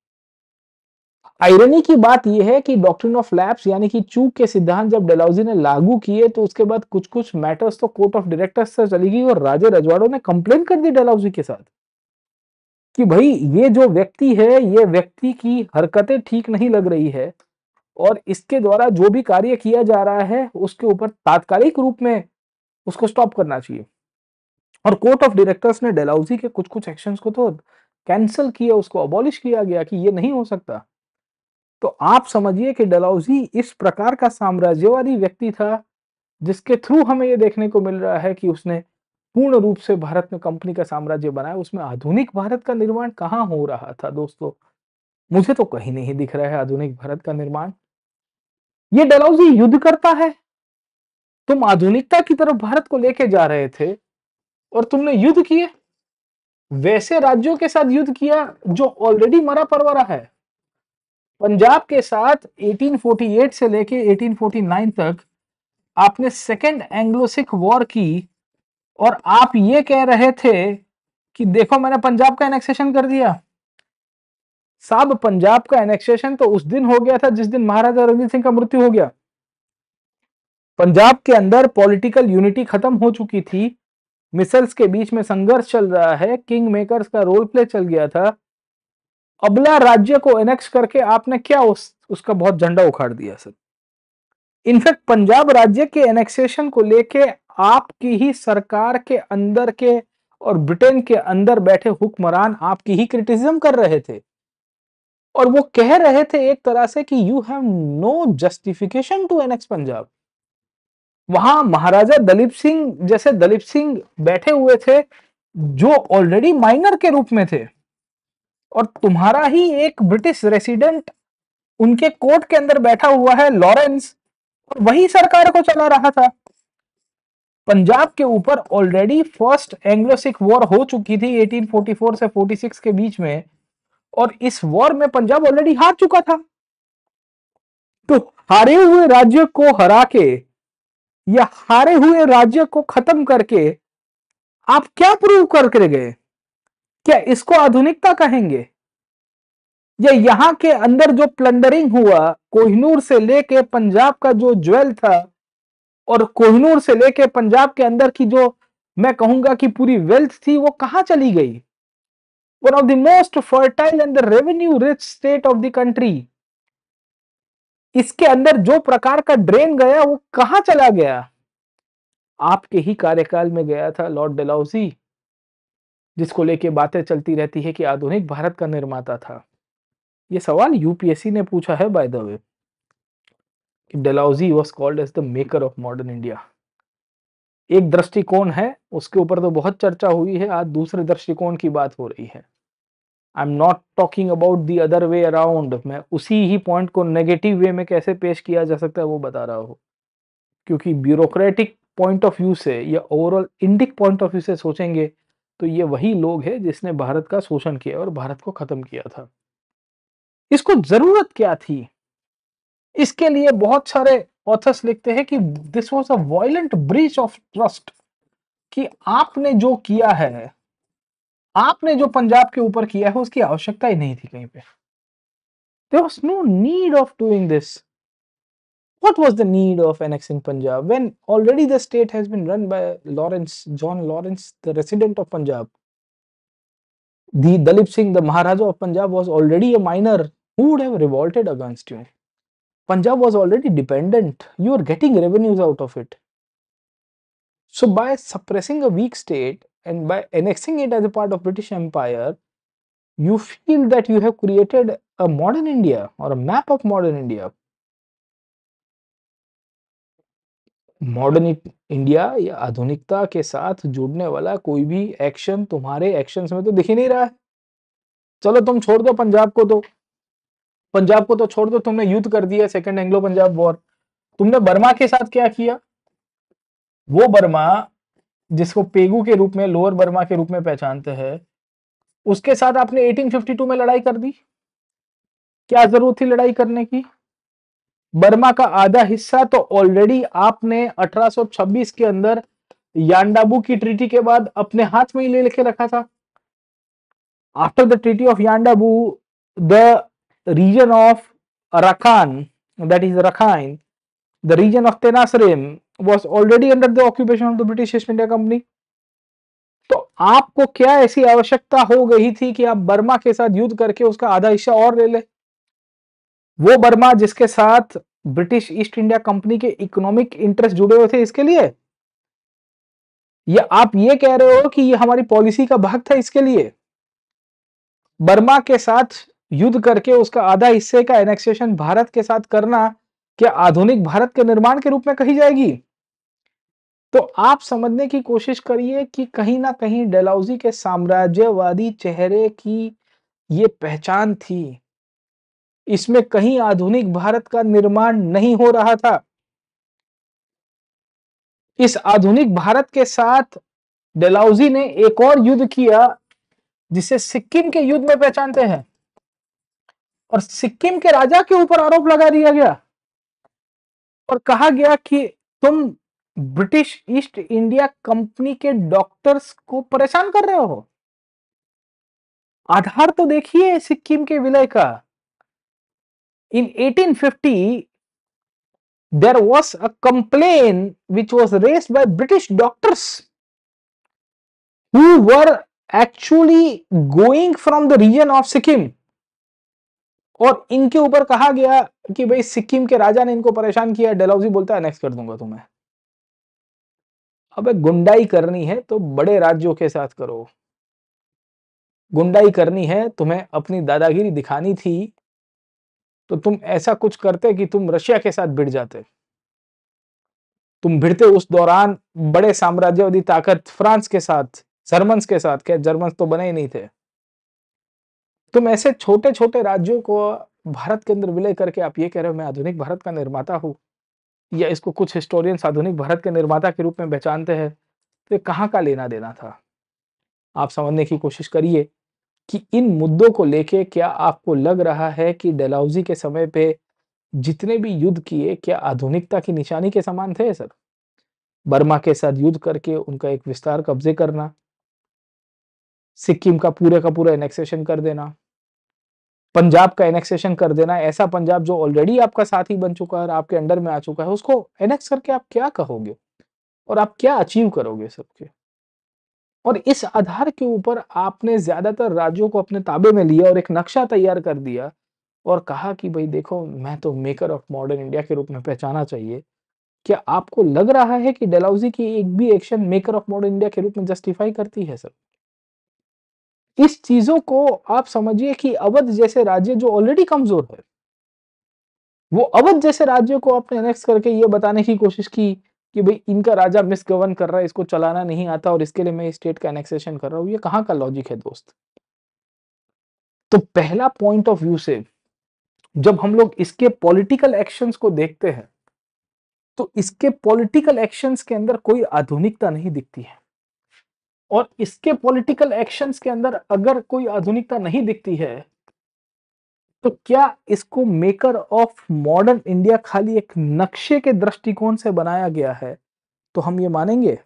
आयरनी की बात यह है कि डॉक्ट्रिन ऑफ लैप्स यानी कि चूक के सिद्धांत जब डेलाउजी ने लागू किए तो उसके बाद कुछ कुछ मैटर्स तो कोर्ट ऑफ डायरेक्टर्स से चली गई और राजे रजवाड़ों ने कंप्लेन कर दी डेलाउजी के साथ कि भाई ये जो व्यक्ति है ये व्यक्ति की हरकतें ठीक नहीं लग रही है और इसके द्वारा जो भी कार्य किया जा रहा है उसके ऊपर तात्कालिक रूप में उसको स्टॉप करना चाहिए और कोर्ट ऑफ डायरेक्टर्स ने डेलाउजी के कुछ कुछ एक्शंस को तो कैंसिल किया उसको अबॉलिश किया गया कि ये नहीं हो सकता तो आप समझिए कि डेलाउजी इस प्रकार का साम्राज्यवादी व्यक्ति था जिसके थ्रू हमें ये देखने को मिल रहा है कि उसने पूर्ण रूप से भारत में कंपनी का साम्राज्य बनाया उसमें आधुनिक भारत का निर्माण कहाँ हो रहा था दोस्तों मुझे तो कहीं नहीं दिख रहा है आधुनिक भारत का निर्माण ये डलौजी युद्ध करता है तुम आधुनिकता की तरफ भारत को लेके जा रहे थे और तुमने युद्ध किए वैसे राज्यों के साथ युद्ध किया जो ऑलरेडी मरा परवरा है पंजाब के साथ 1848 से लेके 1849 तक आपने सेकेंड एंग्लो सिख वॉर की और आप ये कह रहे थे कि देखो मैंने पंजाब का एनेक्सेशन कर दिया साहब पंजाब का एनेक्सेशन तो उस दिन हो गया था जिस दिन महाराजा रणजीत सिंह का मृत्यु हो गया पंजाब के अंदर पॉलिटिकल यूनिटी खत्म हो चुकी थी मिसल्स के बीच में संघर्ष चल रहा है किंग मेकर्स का रोल प्ले चल गया था अबला राज्य को एनेक्स करके आपने क्या उस, उसका बहुत झंडा उखाड़ दिया सर इनफैक्ट पंजाब राज्य के एनेक्सेशन को लेके आपकी ही सरकार के अंदर के और ब्रिटेन के अंदर बैठे हुक्मरान आपकी ही क्रिटिसिज्म कर रहे थे और वो कह रहे थे एक तरह से कि you have no justification to annex Punjab वहां महाराजा दलीप सिंह जैसे दलीप सिंह बैठे हुए थे जो ऑलरेडी माइनर के रूप में थे और तुम्हारा ही एक ब्रिटिश रेसिडेंट उनके कोर्ट के अंदर बैठा हुआ है लॉरेंस और वही सरकार को चला रहा था पंजाब के ऊपर already first Anglo Sikh war हो चुकी थी 1844 से 46 के बीच में और इस वॉर में पंजाब ऑलरेडी हार चुका था तो हारे हुए राज्य को हरा के या हारे हुए राज्य को खत्म करके आप क्या प्रूव करके गए क्या इसको आधुनिकता कहेंगे या यहां के अंदर जो प्लंडरिंग हुआ कोहिनूर से लेके पंजाब का जो ज्वेल था और कोहिनूर से लेके पंजाब के अंदर की जो मैं कहूंगा कि पूरी वेल्थ थी वो कहां चली गई one of the most fertile and the revenue rich state of the country इसके अंदर जो प्रकार का ड्रेन गया वो कहा चला गया आपके ही कार्यकाल में गया था लॉर्ड डेलाउसी जिसको लेके बातें चलती रहती है कि आधुनिक भारत का निर्माता था ये सवाल यूपीएससी ने पूछा है by the way Dalhousie was called as the maker of modern India एक दृष्टिकोण है उसके ऊपर तो बहुत चर्चा हुई है आज दूसरे दृष्टिकोण की बात हो रही है I am not talking about the other way around मैं उसी ही पॉइंट को नेगेटिव वे में कैसे पेश किया जा सकता है वो बता रहा हूँ क्योंकि ब्यूरोक्रेटिक पॉइंट ऑफ व्यू से या overall Indic point of view से सोचेंगे तो ये वही लोग हैं जिसने भारत का शोषण किया और भारत को ख़त्म किया था इसको ज़रूरत क्या थी इसके लिए बहुत सारे ऑथर्स लिखते हैं कि this was a violent breach of trust कि आपने जो किया है आपने जो पंजाब के ऊपर किया है उसकी आवश्यकता ही नहीं थी कहीं पे there was no need of doing this what was the need of annexing Punjab when already the state has been run by Lawrence John Lawrence the resident of Punjab the Duleep Singh the maharaja of Punjab was already a minor hood against you Punjab was already dependent you are getting revenues out of it so by suppressing a weak state and by annexing it as a part of British Empire, you feel that you have created a modern India or a map of modern India. Modern India या आधुनिकता के साथ जुड़ने वाला कोई भी action तुम्हारे action में तो दिख ही नहीं रहा है चलो तुम छोड़ दो पंजाब को तो पंजाब को तो छोड़ दो तुमने युद्ध कर दिया सेकंड एंग्लो पंजाब वॉर तुमने बर्मा के साथ क्या किया वो बर्मा जिसको पेगू के रूप में लोअर बर्मा के रूप में पहचानते हैं उसके साथ आपने 1852 में लड़ाई कर दी क्या जरूरत थी लड़ाई करने की बर्मा का आधा हिस्सा तो ऑलरेडी आपने 1826 के अंदर यांडाबू की ट्रीटी के बाद अपने हाथ में ही ले लेके रखा था after the treaty of Yandabo the region of Arakan that is Rakhine the region of Tenasserim was already under the occupation of the British East India company तो आपको क्या ऐसी आवश्यकता हो गई थी कि आप बर्मा के साथ युद्ध करके उसका आधा हिस्सा और ले ले वो बर्मा जिसके साथ ब्रिटिश ईस्ट इंडिया कंपनी के इकोनॉमिक इंटरेस्ट जुड़े हुए थे इसके लिए या आप ये कह रहे हो कि ये हमारी पॉलिसी का भाग था इसके लिए बर्मा के साथ युद्ध करके उसका आधा हिस्से का एनेक्सेशन भारत के साथ करना क्या आधुनिक भारत के निर्माण के रूप में कही जाएगी तो आप समझने की कोशिश करिए कि कहीं ना कहीं डेलाउजी के साम्राज्यवादी चेहरे की ये पहचान थी इसमें कहीं आधुनिक भारत का निर्माण नहीं हो रहा था इस आधुनिक भारत के साथ डेलाउजी ने एक और युद्ध किया जिसे सिक्किम के युद्ध में पहचानते हैं और सिक्किम के राजा के ऊपर आरोप लगा दिया गया और कहा गया कि तुम ब्रिटिश ईस्ट इंडिया कंपनी के डॉक्टर्स को परेशान कर रहे हो आधार तो देखिए सिक्किम के विलय का in 1850 there was a complain which was raised by British doctors who were actually going from the region of Sikkim और इनके ऊपर कहा गया कि भाई सिक्किम के राजा ने इनको परेशान किया डेलाउजी बोलता है नेक्स्ट कर दूंगा तुम्हें अब गुंडाई करनी है तो बड़े राज्यों के साथ करो गुंडाई करनी है तुम्हें अपनी दादागिरी दिखानी थी तो तुम ऐसा कुछ करते कि तुम रशिया के साथ भिड़ जाते तुम भिड़ते उस दौरान बड़े साम्राज्यवादी ताकत फ्रांस के साथ जर्मन्स के साथ क्या जर्मन तो बने ही नहीं थे तुम ऐसे छोटे छोटे राज्यों को भारत के अंदर विलय करके आप ये कह रहे हो मैं आधुनिक भारत का निर्माता हूं या इसको कुछ हिस्टोरियंस आधुनिक भारत के निर्माता के रूप में पहचानते हैं तो ये कहाँ का लेना देना था आप समझने की कोशिश करिए कि इन मुद्दों को लेके क्या आपको लग रहा है कि डेलाउजी के समय पे जितने भी युद्ध किए क्या आधुनिकता की निशानी के समान थे सर बर्मा के साथ युद्ध करके उनका एक विस्तार कब्जे करना सिक्किम का पूरे का पूरा एनेक्सेशन कर देना पंजाब का एनेक्सेशन कर देना ऐसा पंजाब जो ऑलरेडी आपका साथी बन चुका है और आपके अंडर में आ चुका है उसको एनेक्स करके आप क्या कहोगे और आप क्या अचीव करोगे सबके और इस आधार के ऊपर आपने ज्यादातर राज्यों को अपने ताबे में लिया और एक नक्शा तैयार कर दिया और कहा कि भाई देखो मैं तो मेकर ऑफ मॉडर्न इंडिया के रूप में पहचाना चाहिए क्या आपको लग रहा है कि डेलाउजी की एक भी action maker of modern India के रूप में जस्टिफाई करती है सर इस चीजों को आप समझिए कि अवध जैसे राज्य जो ऑलरेडी कमजोर है वो अवध जैसे राज्य को आपने एनेक्स करके ये बताने की कोशिश की कि भाई इनका राजा मिसगवर्न कर रहा है इसको चलाना नहीं आता और इसके लिए मैं स्टेट का एनेक्सेशन कर रहा हूं ये कहां का लॉजिक है दोस्त तो पहला पॉइंट ऑफ व्यू से जब हम लोग इसके पॉलिटिकल एक्शंस को देखते हैं तो इसके पॉलिटिकल एक्शंस के अंदर कोई आधुनिकता नहीं दिखती है और इसके पॉलिटिकल एक्शंस के अंदर अगर कोई आधुनिकता नहीं दिखती है तो क्या इसको मेकर ऑफ मॉडर्न इंडिया खाली एक नक्शे के दृष्टिकोण से बनाया गया है तो हम ये मानेंगे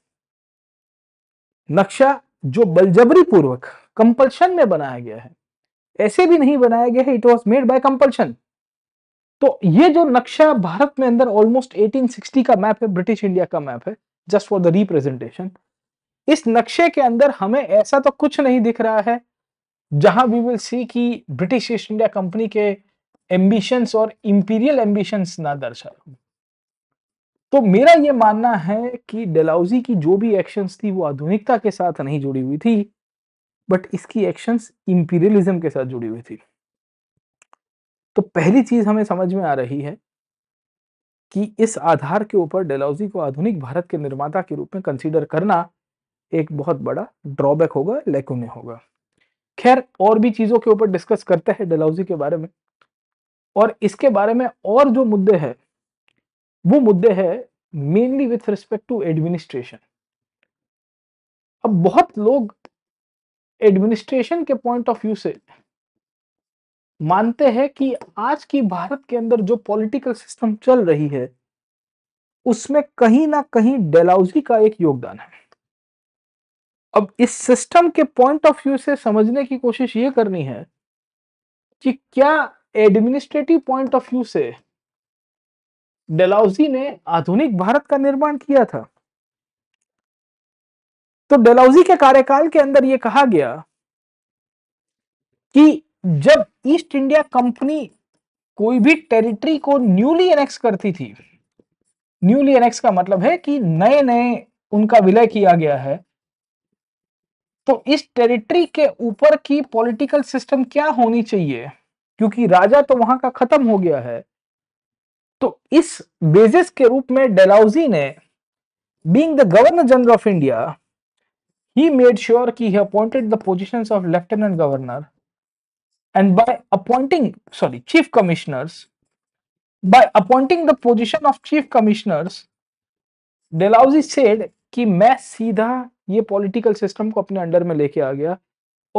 नक्शा जो बलजबरी पूर्वक कंपल्शन में बनाया गया है ऐसे भी नहीं बनाया गया है it was made by compulsion तो ये जो नक्शा भारत में अंदर ऑलमोस्ट 1860 का मैप है ब्रिटिश इंडिया का मैप है जस्ट फॉर द रिप्रेजेंटेशन इस नक्शे के अंदर हमें ऐसा तो कुछ नहीं दिख रहा है जहां वी विल सी कि ब्रिटिश ईस्ट इंडिया कंपनी के एम्बिशंस और इंपीरियल एम्बिशंस ना दर्शा तो मेरा यह मानना है कि डेलाउजी की जो भी एक्शंस थी वो आधुनिकता के साथ नहीं जुड़ी हुई थी बट इसकी एक्शंस इंपीरियलिज्म के साथ जुड़ी हुई थी तो पहली चीज हमें समझ में आ रही है कि इस आधार के ऊपर डेलाउजी को आधुनिक भारत के निर्माता के रूप में कंसीडर करना एक बहुत बड़ा ड्रॉबैक होगा लेकुने होगा खैर और भी चीज़ों के ऊपर डिस्कस करते हैं डलाउजी के बारे में और इसके बारे में और जो मुद्दे हैं वो मुद्दे हैं mainly with respect to administration अब बहुत लोग एडमिनिस्ट्रेशन के पॉइंट ऑफ व्यू से मानते हैं कि आज की भारत के अंदर जो पॉलिटिकल सिस्टम चल रही है उसमें कहीं ना कहीं डेलाउजी का एक योगदान है अब इस सिस्टम के पॉइंट ऑफ व्यू से समझने की कोशिश ये करनी है कि क्या एडमिनिस्ट्रेटिव पॉइंट ऑफ व्यू से डेलाउजी ने आधुनिक भारत का निर्माण किया था तो डेलाउजी के कार्यकाल के अंदर यह कहा गया कि जब ईस्ट इंडिया कंपनी कोई भी टेरिटरी को न्यूली एनेक्स करती थी न्यूली एनेक्स का मतलब है कि नए नए उनका विलय किया गया है तो इस टेरिटरी के ऊपर की पॉलिटिकल सिस्टम क्या होनी चाहिए क्योंकि राजा तो वहां का खत्म हो गया है तो इस बेसिस के रूप में डेलाउजी ने being the governor general of India he made sure की he appointed the position of lieutenant governor and by appointing sorry chief commissioners by appointing the position of chief commissioners Dalhousie said कि मैं सीधा ये political system को अपने under में लेके आ गया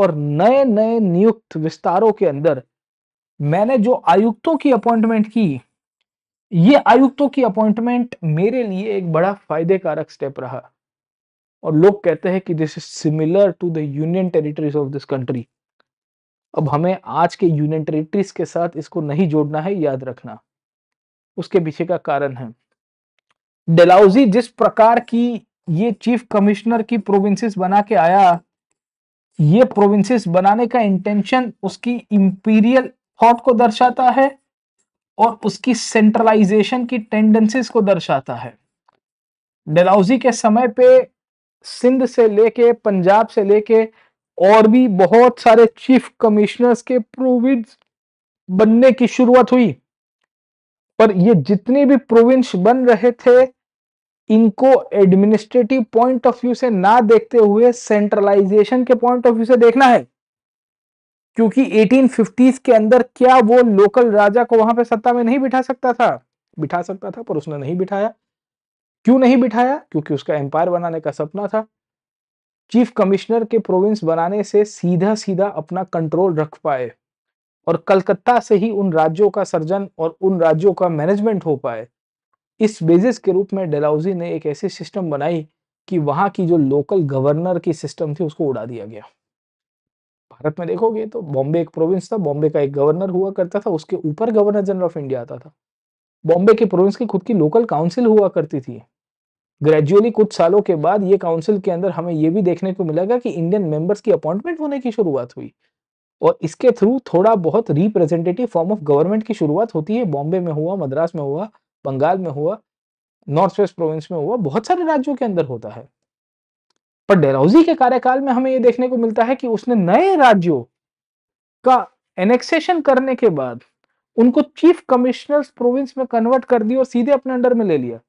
और नए नए नियुक्त विस्तारों के अंदर मैंने जो आयुक्तों की अपॉइंटमेंट की ये आयुक्तों की अपॉइंटमेंट मेरे लिए एक बड़ा फायदेकारक स्टेप रहा और लोग कहते हैं कि this is similar to the union territories of this country अब हमें आज के यूनियन टेरिटरीज के साथ इसको नहीं जोड़ना है याद रखना उसके पीछे का कारण है डेलाउजी जिस प्रकार की ये चीफ कमिश्नर की प्रोविंसेस बना के आया ये प्रोविंसेस बनाने का इंटेंशन उसकी इंपीरियल थॉट को दर्शाता है और उसकी सेंट्रलाइजेशन की टेंडेंसीज को दर्शाता है डेलाउजी के समय पे सिंध से लेके पंजाब से लेके और भी बहुत सारे चीफ कमिश्नर्स के प्रोविंस बनने की शुरुआत हुई पर ये जितने भी प्रोविंस बन रहे थे इनको एडमिनिस्ट्रेटिव पॉइंट ऑफ व्यू से ना देखते हुए सेंट्रलाइजेशन के पॉइंट ऑफ व्यू से देखना है क्योंकि 1850s के अंदर क्या वो लोकल राजा को वहां पे सत्ता में नहीं बिठा सकता था बिठा सकता था पर उसने नहीं बिठाया क्यों नहीं बिठाया क्योंकि उसका एम्पायर बनाने का सपना था चीफ कमिश्नर के प्रोविंस बनाने से सीधा सीधा अपना कंट्रोल रख पाए और कलकत्ता से ही उन राज्यों का सर्जन और उन राज्यों का मैनेजमेंट हो पाए इस बेसिस के रूप में डेलाउजी ने एक ऐसी सिस्टम बनाई कि वहां की जो लोकल गवर्नर की सिस्टम थी उसको उड़ा दिया गया भारत में देखोगे तो बॉम्बे एक प्रोविंस था बॉम्बे का एक गवर्नर हुआ करता था उसके ऊपर गवर्नर जनरल ऑफ इंडिया आता था बॉम्बे के प्रोविंस की खुद की लोकल काउंसिल हुआ करती थी ग्रेजुअली कुछ सालों के बाद ये काउंसिल के अंदर हमें ये भी देखने को मिलेगा कि इंडियन मेंबर्स की अपॉइंटमेंट होने की शुरुआत हुई और इसके थ्रू थोड़ा बहुत रिप्रेजेंटेटिव फॉर्म ऑफ गवर्नमेंट की शुरुआत होती है बॉम्बे में हुआ मद्रास में हुआ बंगाल में हुआ नॉर्थ वेस्ट प्रोविंस में हुआ बहुत सारे राज्यों के अंदर होता है पर डेलौजी के कार्यकाल में हमें यह देखने को मिलता है कि उसने नए राज्यों का एनेक्सेशन करने के बाद उनको चीफ कमिश्नर्स प्रोविंस में कन्वर्ट कर दिया और सीधे अपने अंडर में ले लिया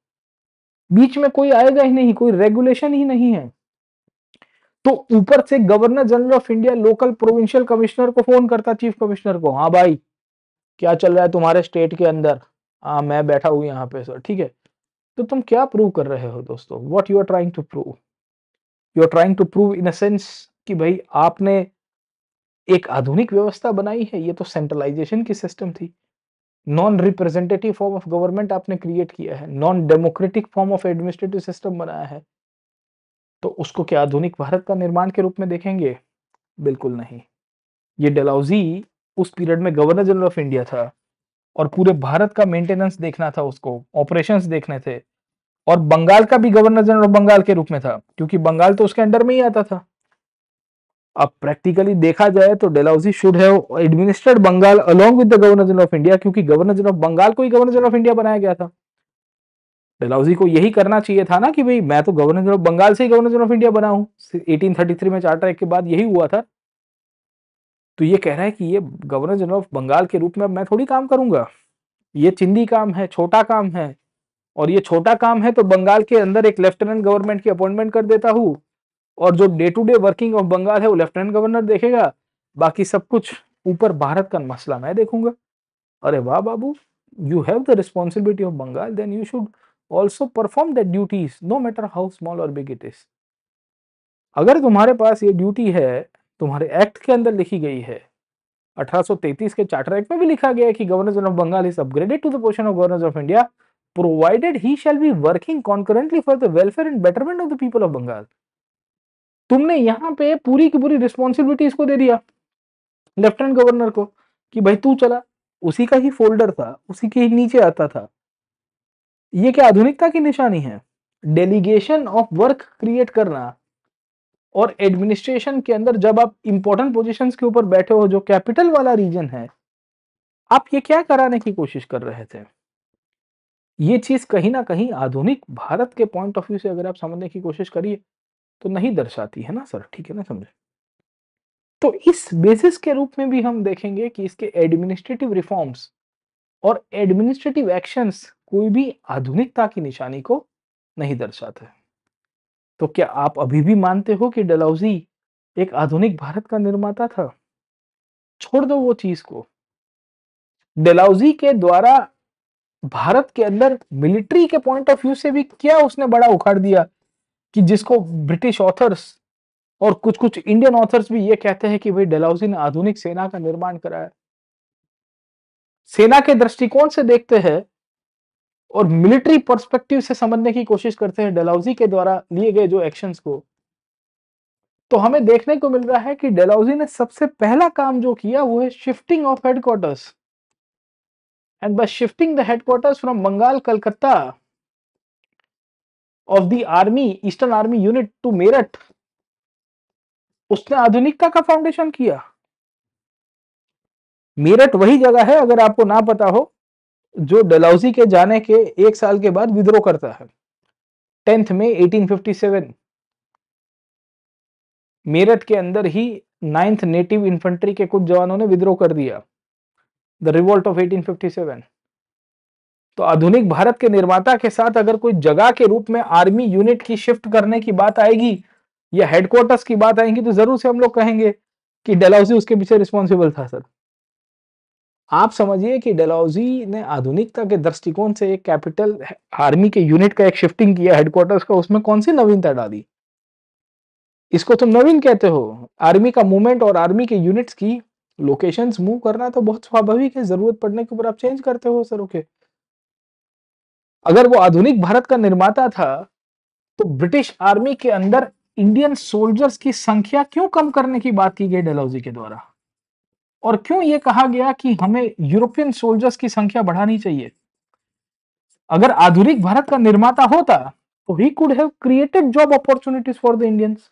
बीच में कोई आएगा ही नहीं कोई रेगुलेशन ही नहीं है तो ऊपर से governor general of India local provincial commissioner को फोन करता चीफ कमिश्नर को हाँ भाई क्या चल रहा है तुम्हारे स्टेट के अंदर आ, हाँ, मैं बैठा हूँ यहाँ पे सर ठीक है तो तुम क्या प्रूव कर रहे हो दोस्तों what you are trying to prove you are trying to prove in a sense कि भाई आपने एक आधुनिक व्यवस्था बनाई है ये तो सेंट्रलाइजेशन की सिस्टम थी non representative form of government आपने क्रिएट किया है non democratic form of administrative system बनाया है तो उसको क्या आधुनिक भारत का निर्माण के रूप में देखेंगे बिल्कुल नहीं ये डेलाउजी उस पीरियड में गवर्नर जनरल ऑफ इंडिया था और पूरे भारत का मेंटेनेंस देखना था उसको ऑपरेशंस देखने थे और बंगाल का भी गवर्नर जनरल बंगाल के रूप में था क्योंकि बंगाल तो उसके अंडर में ही आता था अब प्रैक्टिकली देखा जाए तो Dalhousie should have administered Bengal along with the governor general of India क्योंकि गवर्नर जनरल ऑफ बंगाल को ही गवर्नर जनरल ऑफ इंडिया बनाया गया था डेलाउजी को यही करना चाहिए था ना कि भाई मैं तो गवर्नर जनरल ऑफ बंगाल से ही गवर्नर जनरल ऑफ इंडिया बना हूँ एटीन में चार्टर एक्ट के बाद यही हुआ था तो ये कह रहा है कि ये गवर्नर जनरल ऑफ बंगाल के रूप में मैं थोड़ी काम करूंगा ये चिंदी काम है छोटा काम है और ये छोटा काम है तो बंगाल के अंदर एक लेफ्टिनेंट गवर्नमेंट की अपॉइंटमेंट कर देता हूँ और जो day to day working of Bengal है वो लेफ्टिनेंट गवर्नर देखेगा बाकी सब कुछ ऊपर भारत का मसला मैं देखूंगा अरे वाह बाबू you have the responsibility of Bengal then you should also perform that duties no matter how small or big it is अगर तुम्हारे पास ये ड्यूटी है तुम्हारे एक्ट के अंदर लिखी गई है 1833 के चार्टर एक्ट में भी लिखा गया है कि governor general of Bengal is upgraded to the position of governor of India provided he shall be working concurrently for the welfare and betterment of the people of Bengal तुमने यहां पे पूरी की पूरी रिस्पॉन्सिबिलिटी इसको दे दिया लेफ्टिनेंट गवर्नर को कि भाई तू चला उसी का ही फोल्डर था उसी के ही नीचे आता था ये क्या आधुनिकता की निशानी है डेलीगेशन ऑफ वर्क क्रिएट करना और एडमिनिस्ट्रेशन के अंदर जब आप इंपॉर्टेंट पोजिशन के ऊपर बैठे हो जो कैपिटल वाला रीजन है आप ये क्या कराने की कोशिश कर रहे थे ये चीज कहीं ना कहीं आधुनिक भारत के पॉइंट ऑफ व्यू से अगर आप समझने की कोशिश करिए तो नहीं दर्शाती है ना सर ठीक है ना समझे तो इस बेसिस के रूप में भी हम देखेंगे कि इसके एडमिनिस्ट्रेटिव रिफॉर्म्स और एडमिनिस्ट्रेटिव एक्शंस कोई भी आधुनिकता की निशानी को नहीं दर्शाते तो क्या आप अभी भी मानते हो कि डलाउजी एक आधुनिक भारत का निर्माता था छोड़ दो वो चीज को डेलाउजी के द्वारा भारत के अंदर मिलिट्री के पॉइंट ऑफ व्यू से भी क्या उसने बड़ा उखाड़ दिया कि जिसको ब्रिटिश ऑथर्स और कुछ कुछ इंडियन ऑथर्स भी ये कहते हैं कि भाई डेलाउजी ने आधुनिक सेना का निर्माण कराया सेना के दृष्टिकोण से देखते हैं और मिलिट्री पर्सपेक्टिव से समझने की कोशिश करते हैं डेलाउजी के द्वारा लिए गए जो एक्शंस को तो हमें देखने को मिल रहा है कि डेलाउजी ने सबसे पहला काम जो किया वो है shifting of headquarters and by shifting the headquarters from Bengal Calcutta of the army eastern army unit to Meerut उसने आधुनिकता का फाउंडेशन किया मेरठ वही जगह है अगर आपको ना पता हो जो डलाउजी के जाने के एक साल के बाद विद्रोह करता है टेंथ में 1857 मेरठ के अंदर ही नाइन्थ नेटिव इन्फेंट्री के कुछ जवानों ने विद्रोह कर दिया द रिवोल्ट ऑफ 1857 तो आधुनिक भारत के निर्माता के साथ अगर कोई जगह के रूप में आर्मी यूनिट की शिफ्ट करने की बात आएगी या हेडक्वार्टर्स की बात आएगी तो जरूर से हम लोग कहेंगे कि डेलाउसी उसके पीछे रिस्पॉन्सिबल था सर आप समझिए कि डेलॉजी ने आधुनिकता के दृष्टिकोण से एक कैपिटल आर्मी के यूनिट का एक शिफ्टिंग किया हेडक्वार्टर्स का उसमें कौन सी नवीनता डाली इसको तुम नवीन कहते हो आर्मी का मूवमेंट और आर्मी के यूनिट्स की लोकेशंस मूव करना तो बहुत स्वाभाविक है जरूरत पड़ने के ऊपर आप चेंज करते हो सर ओके अगर वो आधुनिक भारत का निर्माता था तो ब्रिटिश आर्मी के अंदर इंडियन सोल्जर्स की संख्या क्यों कम करने की बात की गई डेलाउजी के द्वारा और क्यों ये कहा गया कि हमें यूरोपियन सोल्जर्स की संख्या बढ़ानी चाहिए अगर आधुनिक भारत का निर्माता होता तो ही could have created job opportunities for the Indians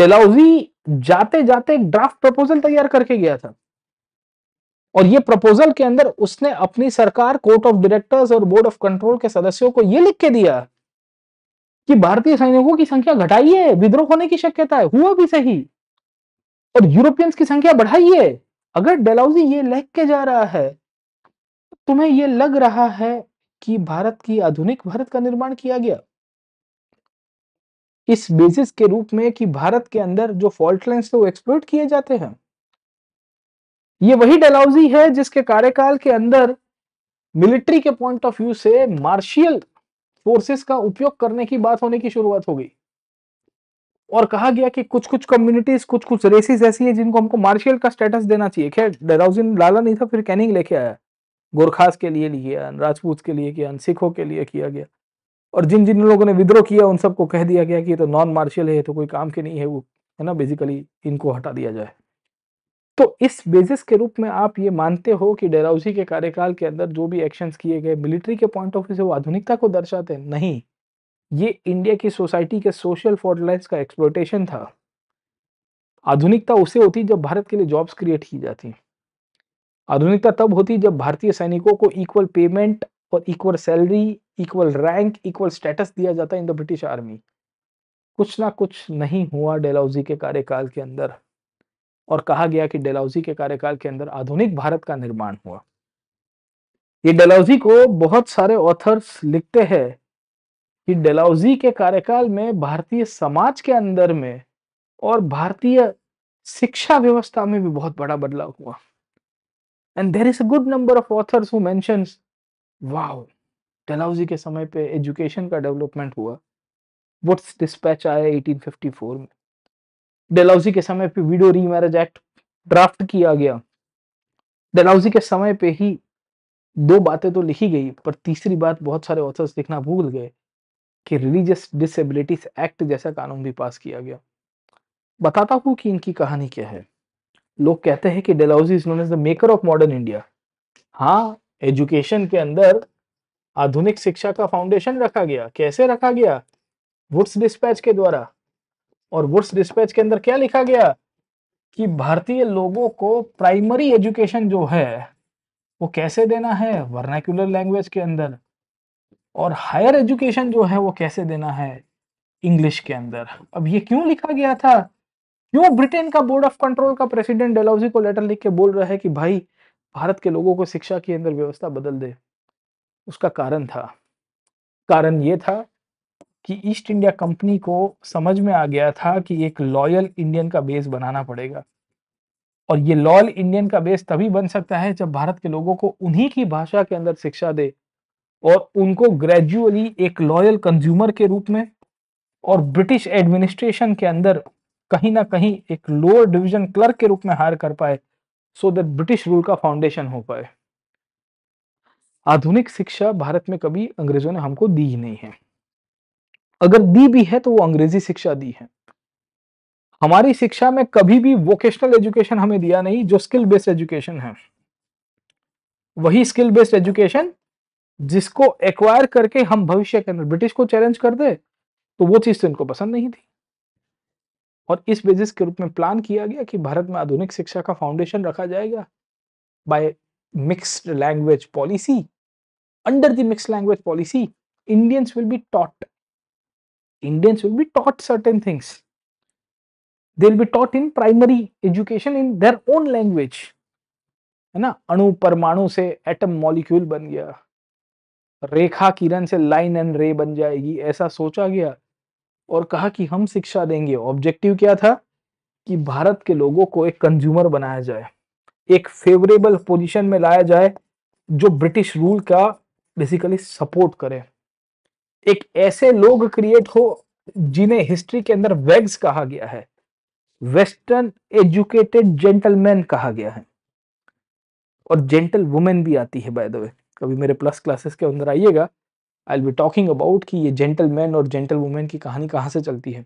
Dalhousie जाते जाते एक ड्राफ्ट प्रपोजल तैयार करके गया था और ये प्रपोजल के अंदर उसने अपनी सरकार कोर्ट ऑफ डायरेक्टर्स और बोर्ड ऑफ कंट्रोल के सदस्यों को यह लिख के दिया कि भारतीय सैनिकों की संख्या घटाइए विद्रोह होने की शक्यता है हुआ भी सही और यूरोपियंस की संख्या बढ़ाइए अगर डेलाउजी ये लग के जा रहा है तुम्हें ये लग रहा है कि भारत की आधुनिक भारत का निर्माण किया गया इस बेसिस के रूप में कि भारत के अंदर जो फॉल्ट लाइन थे वो एक्सप्लोइट किए जाते हैं ये वही डेलाउजी है जिसके कार्यकाल के अंदर मिलिट्री के पॉइंट ऑफ व्यू से मार्शियल फोर्सेस का उपयोग करने की बात होने की शुरुआत हो गई और कहा गया कि कुछ कुछ कम्युनिटीज कुछ कुछ रेसिस ऐसी है जिनको हमको मार्शियल का स्टेटस देना चाहिए खैर डराउजिन लाला नहीं था फिर कैनिंग लेके आया गोरखास के लिए लिया राजपूत के लिए किया सिखों के लिए किया गया और जिन जिन लोगों ने विद्रोह किया उन सबको कह दिया गया कि ये तो नॉन मार्शियल है तो कोई काम के नहीं है वो है ना बेसिकली इनको हटा दिया जाए तो इस बेसिस के रूप में आप ये मानते हो कि डेराउजी के कार्यकाल के अंदर जो भी एक्शंस किए गए मिलिट्री के पॉइंट ऑफ व्यू से वो आधुनिकता को दर्शाते हैं नहीं ये इंडिया की सोसाइटी के सोशल फॉर्टलाइंस का एक्सप्लोटेशन था आधुनिकता उसे होती जब भारत के लिए जॉब्स क्रिएट की जाती आधुनिकता तब होती जब भारतीय सैनिकों को इक्वल पेमेंट और equal salary equal rank equal status दिया जाता इन द ब्रिटिश आर्मी कुछ ना कुछ नहीं हुआ डेलाउजी के कार्यकाल के अंदर और कहा गया कि डेलाउजी के कार्यकाल के अंदर आधुनिक भारत का निर्माण हुआ ये डेलाउजी को बहुत सारे ऑथर्स लिखते हैं कि डेलाउजी के कार्यकाल में भारतीय समाज के अंदर में और भारतीय शिक्षा व्यवस्था में भी बहुत बड़ा बदलाव हुआ and there is a good number of authors who wow Dalhousie के समय पे एजुकेशन का डेवलपमेंट हुआ वुड्स डिस्पैच आया 1854 में डेलाउजी के समय पे विडो रीमैरिज एक्ट ड्राफ्ट किया गया डेलाउजी के समय पे ही दो बातें तो लिखी गई पर तीसरी बात बहुत सारे ऑथर्स लिखना भूल गए कि रिलीजियस डिसेबिलिटीज एक्ट जैसा कानून भी पास किया गया बताता हूँ कि इनकी कहानी क्या है लोग कहते हैं कि Dalhousie is known as the maker of modern India हाँ एजुकेशन के अंदर आधुनिक शिक्षा का फाउंडेशन रखा गया कैसे रखा गया वुड्स डिस्पैच के द्वारा और वुड्स डिस्पैच के अंदर क्या लिखा गया कि भारतीय लोगों को प्राइमरी एजुकेशन जो है वो कैसे देना है वर्नाक्यूलर लैंग्वेज के अंदर और हायर एजुकेशन जो है वो कैसे देना है इंग्लिश के अंदर अब ये क्यों लिखा गया था क्यों ब्रिटेन का बोर्ड ऑफ कंट्रोल का प्रेसिडेंट डेलाउजी को लेटर लिख के बोल रहा है कि भाई भारत के लोगों को शिक्षा के अंदर व्यवस्था बदल दे उसका कारण था कारण ये था कि ईस्ट इंडिया कंपनी को समझ में आ गया था कि एक लॉयल इंडियन का बेस बनाना पड़ेगा और ये लॉयल इंडियन का बेस तभी बन सकता है जब भारत के लोगों को उन्हीं की भाषा के अंदर शिक्षा दे और उनको ग्रेजुअली एक लॉयल कंज्यूमर के रूप में और ब्रिटिश एडमिनिस्ट्रेशन के अंदर कहीं ना कहीं एक लोअर डिवीजन क्लर्क के रूप में हायर कर पाए सो दैट ब्रिटिश रूल का फाउंडेशन हो पाए आधुनिक शिक्षा भारत में कभी अंग्रेजों ने हमको दी ही नहीं है अगर दी भी है तो वो अंग्रेजी शिक्षा दी है हमारी शिक्षा में कभी भी वोकेशनल एजुकेशन हमें दिया नहीं जो स्किल बेस्ड एजुकेशन है वही स्किल बेस्ड एजुकेशन जिसको एक्वायर करके हम भविष्य के अंदर ब्रिटिश को चैलेंज कर दे तो वो चीज तो इनको पसंद नहीं थी और इस बेसिस के रूप में प्लान किया गया कि भारत में आधुनिक शिक्षा का फाउंडेशन रखा जाएगा by mixed language policy under the mixed language policy Indians will be taught Indians will be taught certain things they will be taught in primary education in their own language है ना अणु परमाणु से atom molecule बन गया रेखा किरण से line and रे बन जाएगी ऐसा सोचा गया और कहा कि हम शिक्षा देंगे ऑब्जेक्टिव क्या था कि भारत के लोगों को एक कंज्यूमर बनाया जाए एक फेवरेबल पोजीशन में लाया जाए जो ब्रिटिश रूल का बेसिकली सपोर्ट करे एक ऐसे लोग क्रिएट हो जिन्हें हिस्ट्री के अंदर वेग्स कहा गया है वेस्टर्न एजुकेटेड जेंटलमैन कहा गया है और जेंटल वुमेन भी आती है बाय द वे कभी मेरे प्लस क्लासेस के अंदर आइएगा आई बी टॉकिंग अबाउट कि ये जेंटलमैन और जेंटल वुमेन की कहानी कहाँ से चलती है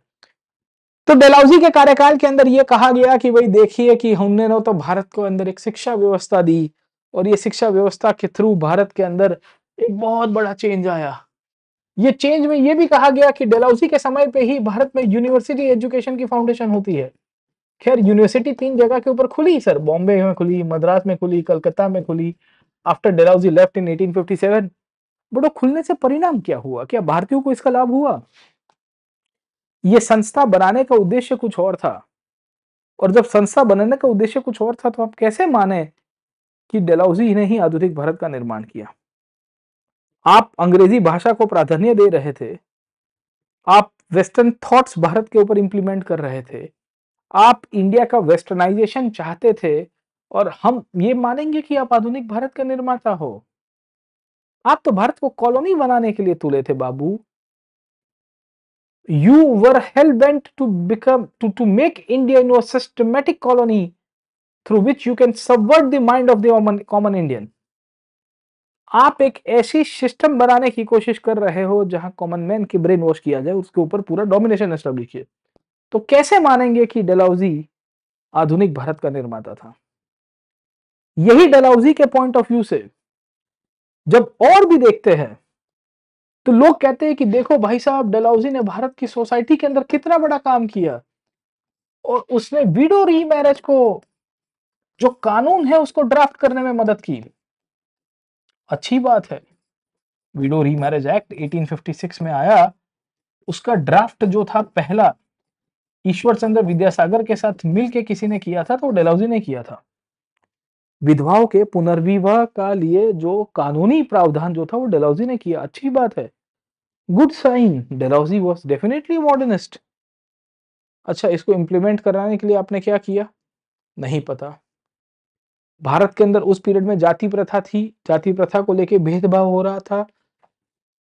तो डेलाउजी के कार्यकाल के अंदर ये कहा गया कि भाई देखिए कि हमने ना तो भारत को अंदर एक शिक्षा व्यवस्था दी और ये शिक्षा व्यवस्था के थ्रू भारत के अंदर एक बहुत बड़ा चेंज आया ये चेंज में ये भी कहा गया कि डेलाउजी के समय पे ही भारत में यूनिवर्सिटी एजुकेशन की फाउंडेशन होती है खैर यूनिवर्सिटी तीन जगह के ऊपर खुली सर बॉम्बे में खुली मद्रास में खुली कलकत्ता में खुली आफ्टर डेलाउजी लेफ्ट इन 1857 बड़ो खुलने से परिणाम क्या हुआ क्या भारतीयों को इसका लाभ हुआ यह संस्था बनाने का उद्देश्य कुछ और था और जब संस्था बनाने का उद्देश्य कुछ और था तो आप कैसे माने कि डेलाउजी ने ही आधुनिक भारत का निर्माण किया आप अंग्रेजी भाषा को प्राधान्य दे रहे थे आप वेस्टर्न थॉट्स भारत के ऊपर इंप्लीमेंट कर रहे थे आप इंडिया का वेस्टर्नाइजेशन चाहते थे और हम ये मानेंगे कि आप आधुनिक भारत का निर्माता हो आप तो भारत को कॉलोनी बनाने के लिए तुले थे बाबू you were hell bent to become to to make India in systematic colony through which you can subvert the mind of the common Indian आप एक ऐसी सिस्टम बनाने की कोशिश कर रहे हो जहां कॉमन मैन की ब्रेन वॉश किया जाए उसके ऊपर पूरा डोमिनेशन एस्टेब्लिश किया तो कैसे मानेंगे कि डेलाउजी आधुनिक भारत का निर्माता था यही डलाउजी के पॉइंट ऑफ व्यू से जब और भी देखते हैं तो लोग कहते हैं कि देखो भाई साहब डलाउजी ने भारत की सोसाइटी के अंदर कितना बड़ा काम किया और उसने विडो री मैरिज को जो कानून है उसको ड्राफ्ट करने में मदद की अच्छी बात है विडो री मैरिज एक्ट 1856 में आया उसका ड्राफ्ट जो था पहला ईश्वर चंद्र विद्यासागर के साथ मिलके किसी ने किया था तो डेलाउजी ने किया था विधवाओं के पुनर्विवाह का लिए जो कानूनी प्रावधान जो था वो डेलाउजी ने किया अच्छी बात है good sign Dalhousie was definitely modernist अच्छा इसको इम्प्लीमेंट कराने के लिए आपने क्या किया नहीं पता भारत के अंदर उस पीरियड में जाति प्रथा थी जाति प्रथा को लेके भेदभाव हो रहा था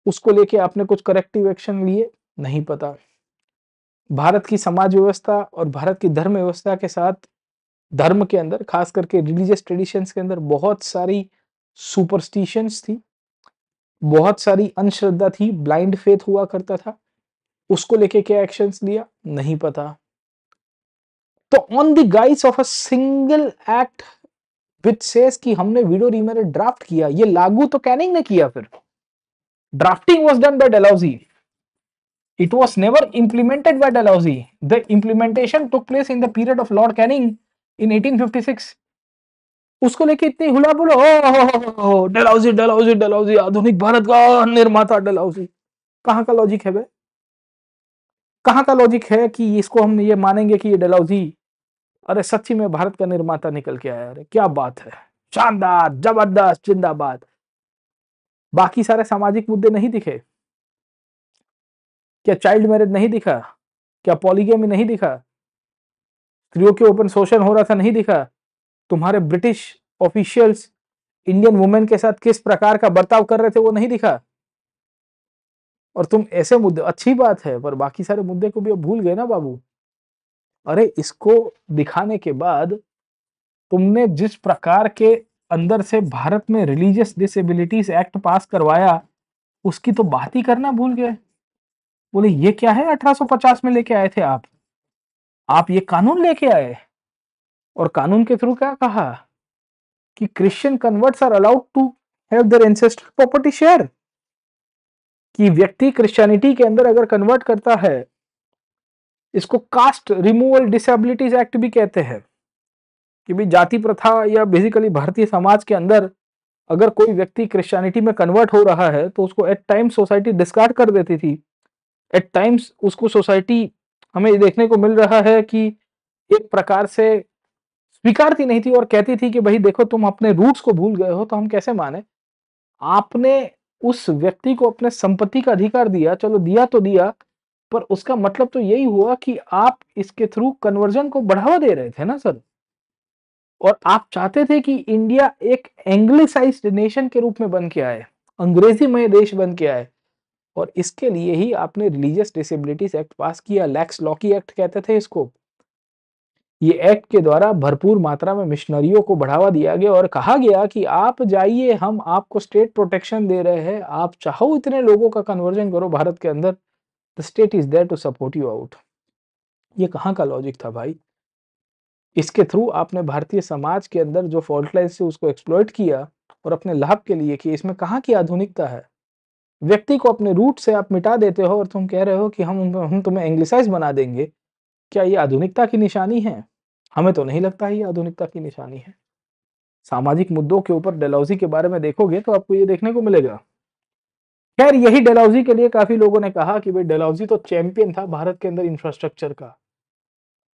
उसको लेके आपने कुछ करेक्टिव एक्शन लिए नहीं पता भारत की समाज व्यवस्था और भारत की धर्म व्यवस्था के साथ धर्म के अंदर खास करके रिलीजियस ट्रेडिशंस के अंदर बहुत सारी सुपरस्टिशंस थी बहुत सारी अनश्रद्धा थी ब्लाइंड फेथ हुआ करता था उसको लेके क्या एक्शन लिया नहीं पता तो on the guise of a single act which says कि हमने वीडियो रिमेरे ड्राफ्ट किया ये लागू तो कैनिंग ने किया फिर drafting was done by Dalhousie it was never implemented by Dalhousie. The implementation took place in the period of lord Canning in 1856 उसको लेके इतनी हुला बोलो ओ डलाउजी डलाउजी डलाउजी आधुनिक भारत का निर्माता डलाउजी कहाँ का लॉजिक है भाई कहाँ का लॉजिक है कि इसको हम ये मानेंगे कि ये डलाउजी अरे सच्ची में भारत का निर्माता निकल के आया अरे क्या बात है शानदार जबरदस्त जिंदाबाद बाकी सारे सामाजिक मुद्दे नहीं दिखे क्या चाइल्ड मैरिज नहीं दिखा क्या पॉलीगेमी नहीं दिखा स्त्रियों के ऊपर शोषण हो रहा था नहीं दिखा तुम्हारे ब्रिटिश ऑफिशियल्स इंडियन वुमेन के साथ किस प्रकार का बर्ताव कर रहे थे वो नहीं दिखा और तुम ऐसे मुद्दे अच्छी बात है पर बाकी सारे मुद्दे को भी अब भूल गए ना बाबू अरे इसको दिखाने के बाद तुमने जिस प्रकार के अंदर से भारत में रिलीजियस डिसेबिलिटीज एक्ट पास करवाया उसकी तो बात ही करना भूल गए बोले ये क्या है 1850 में लेके आए थे आप आप ये कानून लेके आए और कानून के थ्रू क्या कहा कि Christian converts are allowed to have their ancestral property share कि व्यक्ति क्रिश्चियनिटी के अंदर अगर कन्वर्ट करता है इसको कास्ट रिमूवल डिसेबिलिटीज एक्ट भी कहते हैं कि भी जाति प्रथा या बेसिकली भारतीय समाज के अंदर अगर कोई व्यक्ति क्रिश्चियनिटी में कन्वर्ट हो रहा है तो उसको एट टाइम्स सोसाइटी डिस्कार्ड कर देती थी एट टाइम्स उसको सोसाइटी हमें देखने को मिल रहा है कि एक प्रकार से स्वीकारती नहीं थी और कहती थी कि भाई देखो तुम अपने रूट्स को भूल गए हो तो हम कैसे माने आपने उस व्यक्ति को अपने संपत्ति का अधिकार दिया चलो दिया तो दिया पर उसका मतलब तो यही हुआ कि आप इसके थ्रू कन्वर्जन को बढ़ावा दे रहे थे ना सर और आप चाहते थे कि इंडिया एक एंग्लिसाइज नेशन के रूप में बन के आए अंग्रेजी मय देश बन के आए और इसके लिए ही आपने रिलीजियस डिसेबिलिटीज एक्ट पास किया लैक्स लॉकी एक्ट कहते थे इसको ये एक्ट के द्वारा भरपूर मात्रा में मिशनरियों को बढ़ावा दिया गया और कहा गया कि आप जाइए हम आपको स्टेट प्रोटेक्शन दे रहे हैं आप चाहो इतने लोगों का कन्वर्जन करो भारत के अंदर the state is there to support you out ये कहाँ का लॉजिक था भाई इसके थ्रू आपने भारतीय समाज के अंदर जो फॉल्ट लाइन से उसको एक्सप्लोइट किया और अपने लाभ के लिए कि इसमें कहाँ की आधुनिकता है व्यक्ति को अपने रूट से आप मिटा देते हो और तुम कह रहे हो कि हम हम तुम्हें एंग्लिसाइज बना देंगे क्या ये आधुनिकता की निशानी है हमें तो नहीं लगता है ये आधुनिकता की निशानी है सामाजिक मुद्दों के ऊपर डेलाउजी के बारे में देखोगे तो आपको ये देखने को मिलेगा खैर यही डेलाउजी के लिए काफी लोगों ने कहा कि भाई डेलाउजी तो चैंपियन था भारत के अंदर इंफ्रास्ट्रक्चर का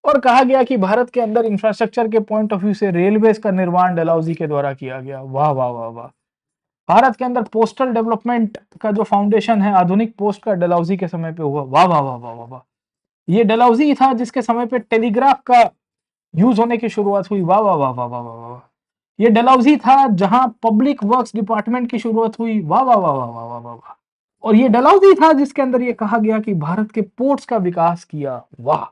और कहा गया कि भारत के अंदर इंफ्रास्ट्रक्चर के पॉइंट ऑफ व्यू से रेलवे का निर्माण डेलाउजी के द्वारा किया गया वाह वाह वाह वाह भारत के अंदर पोस्टल डेवलपमेंट का जो फाउंडेशन है आधुनिक पोस्ट का डेलाउजी के समय पे हुआ वाह वाह वाह वाह वाह वाह ये डेलाउजी था जिसके समय पे टेलीग्राफ का यूज होने की शुरुआत हुई वाह वाह वाह वाह वाह वाह वाह ये डेलाउजी था जहां पब्लिक वर्क्स डिपार्टमेंट की शुरुआत हुई वाह वाह वाह वाह वाह वाह वाह वाह और ये डलाउजी था जिसके अंदर ये कहा गया कि भारत के पोर्ट्स का विकास किया वाह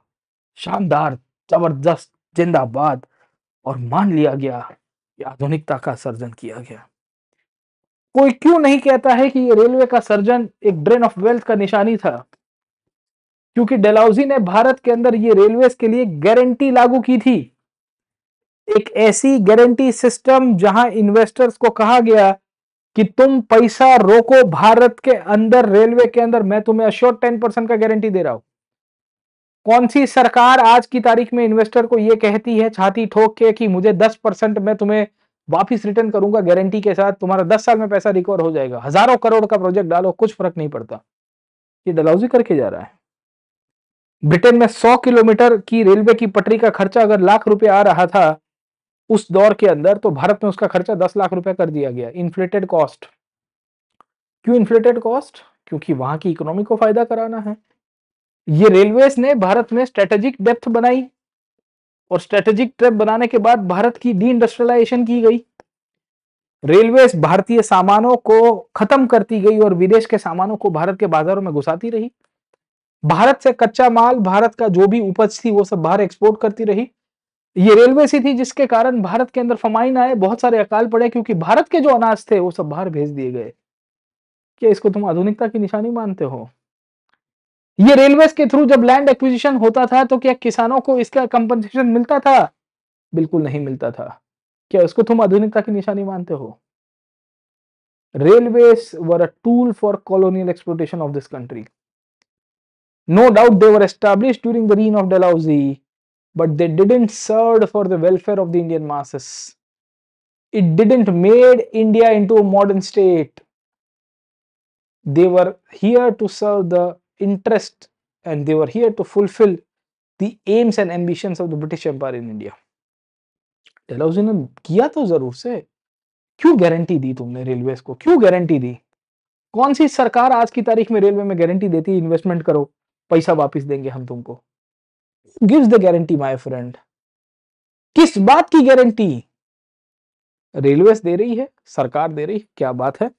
शानदार जबरदस्त जिंदाबाद और मान लिया गया आधुनिकता का सर्जन किया गया कोई क्यों नहीं कहता है कि रेलवे का सर्जन एक ड्रेन ऑफ वेल्थ का निशानी था क्योंकि डेलाउजी ने भारत के अंदर ये रेलवे के लिए गारंटी लागू की थी एक ऐसी गारंटी सिस्टम जहां इन्वेस्टर्स को कहा गया कि तुम पैसा रोको भारत के अंदर रेलवे के अंदर मैं तुम्हें अश्योर टेन परसेंट का गारंटी दे रहा हूं कौन सी सरकार आज की तारीख में इन्वेस्टर को यह कहती है छाती ठोक के कि मुझे दस परसेंट में तुम्हें वापिस रिटर्न करूंगा गारंटी के साथ तुम्हारा दस साल में पैसा रिकवर हो जाएगा हजारों करोड़ का प्रोजेक्ट डालो कुछ फर्क नहीं पड़ता ये डलाउजी करके जा रहा है ब्रिटेन में 100 किलोमीटर की रेलवे की पटरी का खर्चा अगर लाख रुपए आ रहा था उस दौर के अंदर तो भारत में उसका खर्चा दस लाख रुपए कर दिया गया इन्फ्लेटेड कॉस्ट क्यों इन्फ्लेटेड कॉस्ट क्योंकि वहां की इकोनॉमी को फायदा कराना है ये रेलवे ने भारत में स्ट्रेटेजिक डेप्थ बनाई और स्ट्रेटेजिक ट्रैप बनाने के बाद भारत की डी इंडस्ट्रियलाइजेशन की गई रेलवे भारतीय सामानों को खत्म करती गई और विदेश के सामानों को भारत के बाजारों में घुसाती रही भारत से कच्चा माल भारत का जो भी उपज थी वो सब बाहर एक्सपोर्ट करती रही ये रेलवे सी थी जिसके कारण भारत के अंदर फमाइन आए बहुत सारे अकाल पड़े क्योंकि भारत के जो अनाज थे वो सब बाहर भेज दिए गए क्या इसको तुम आधुनिकता की निशानी मानते हो ये रेलवे के थ्रू जब लैंड एक्विजिशन होता था तो क्या किसानों को इसका कंपनसेशन मिलता था बिल्कुल नहीं मिलता था क्या उसको तुम आधुनिकता की निशानी मानते हो railway were a tool for colonial exportation of this country no doubt they were establish during the reign of Dalhousie but they didn't serve for the welfare of the Indian masses it didn't made India into modern state they were here to serve the interest and they were here to fulfill the aims and ambitions of the British Empire in India. Dalhousie ने किया तो जरूर से क्यों guarantee दी तुमने railway को क्यों guarantee दी कौन सी सरकार आज की तारीख में रेलवे में गारंटी देती है इन्वेस्टमेंट करो पैसा वापस देंगे हम तुमको gives the guarantee my friend किस बात की गारंटी रेलवे दे रही है सरकार दे रही है क्या बात है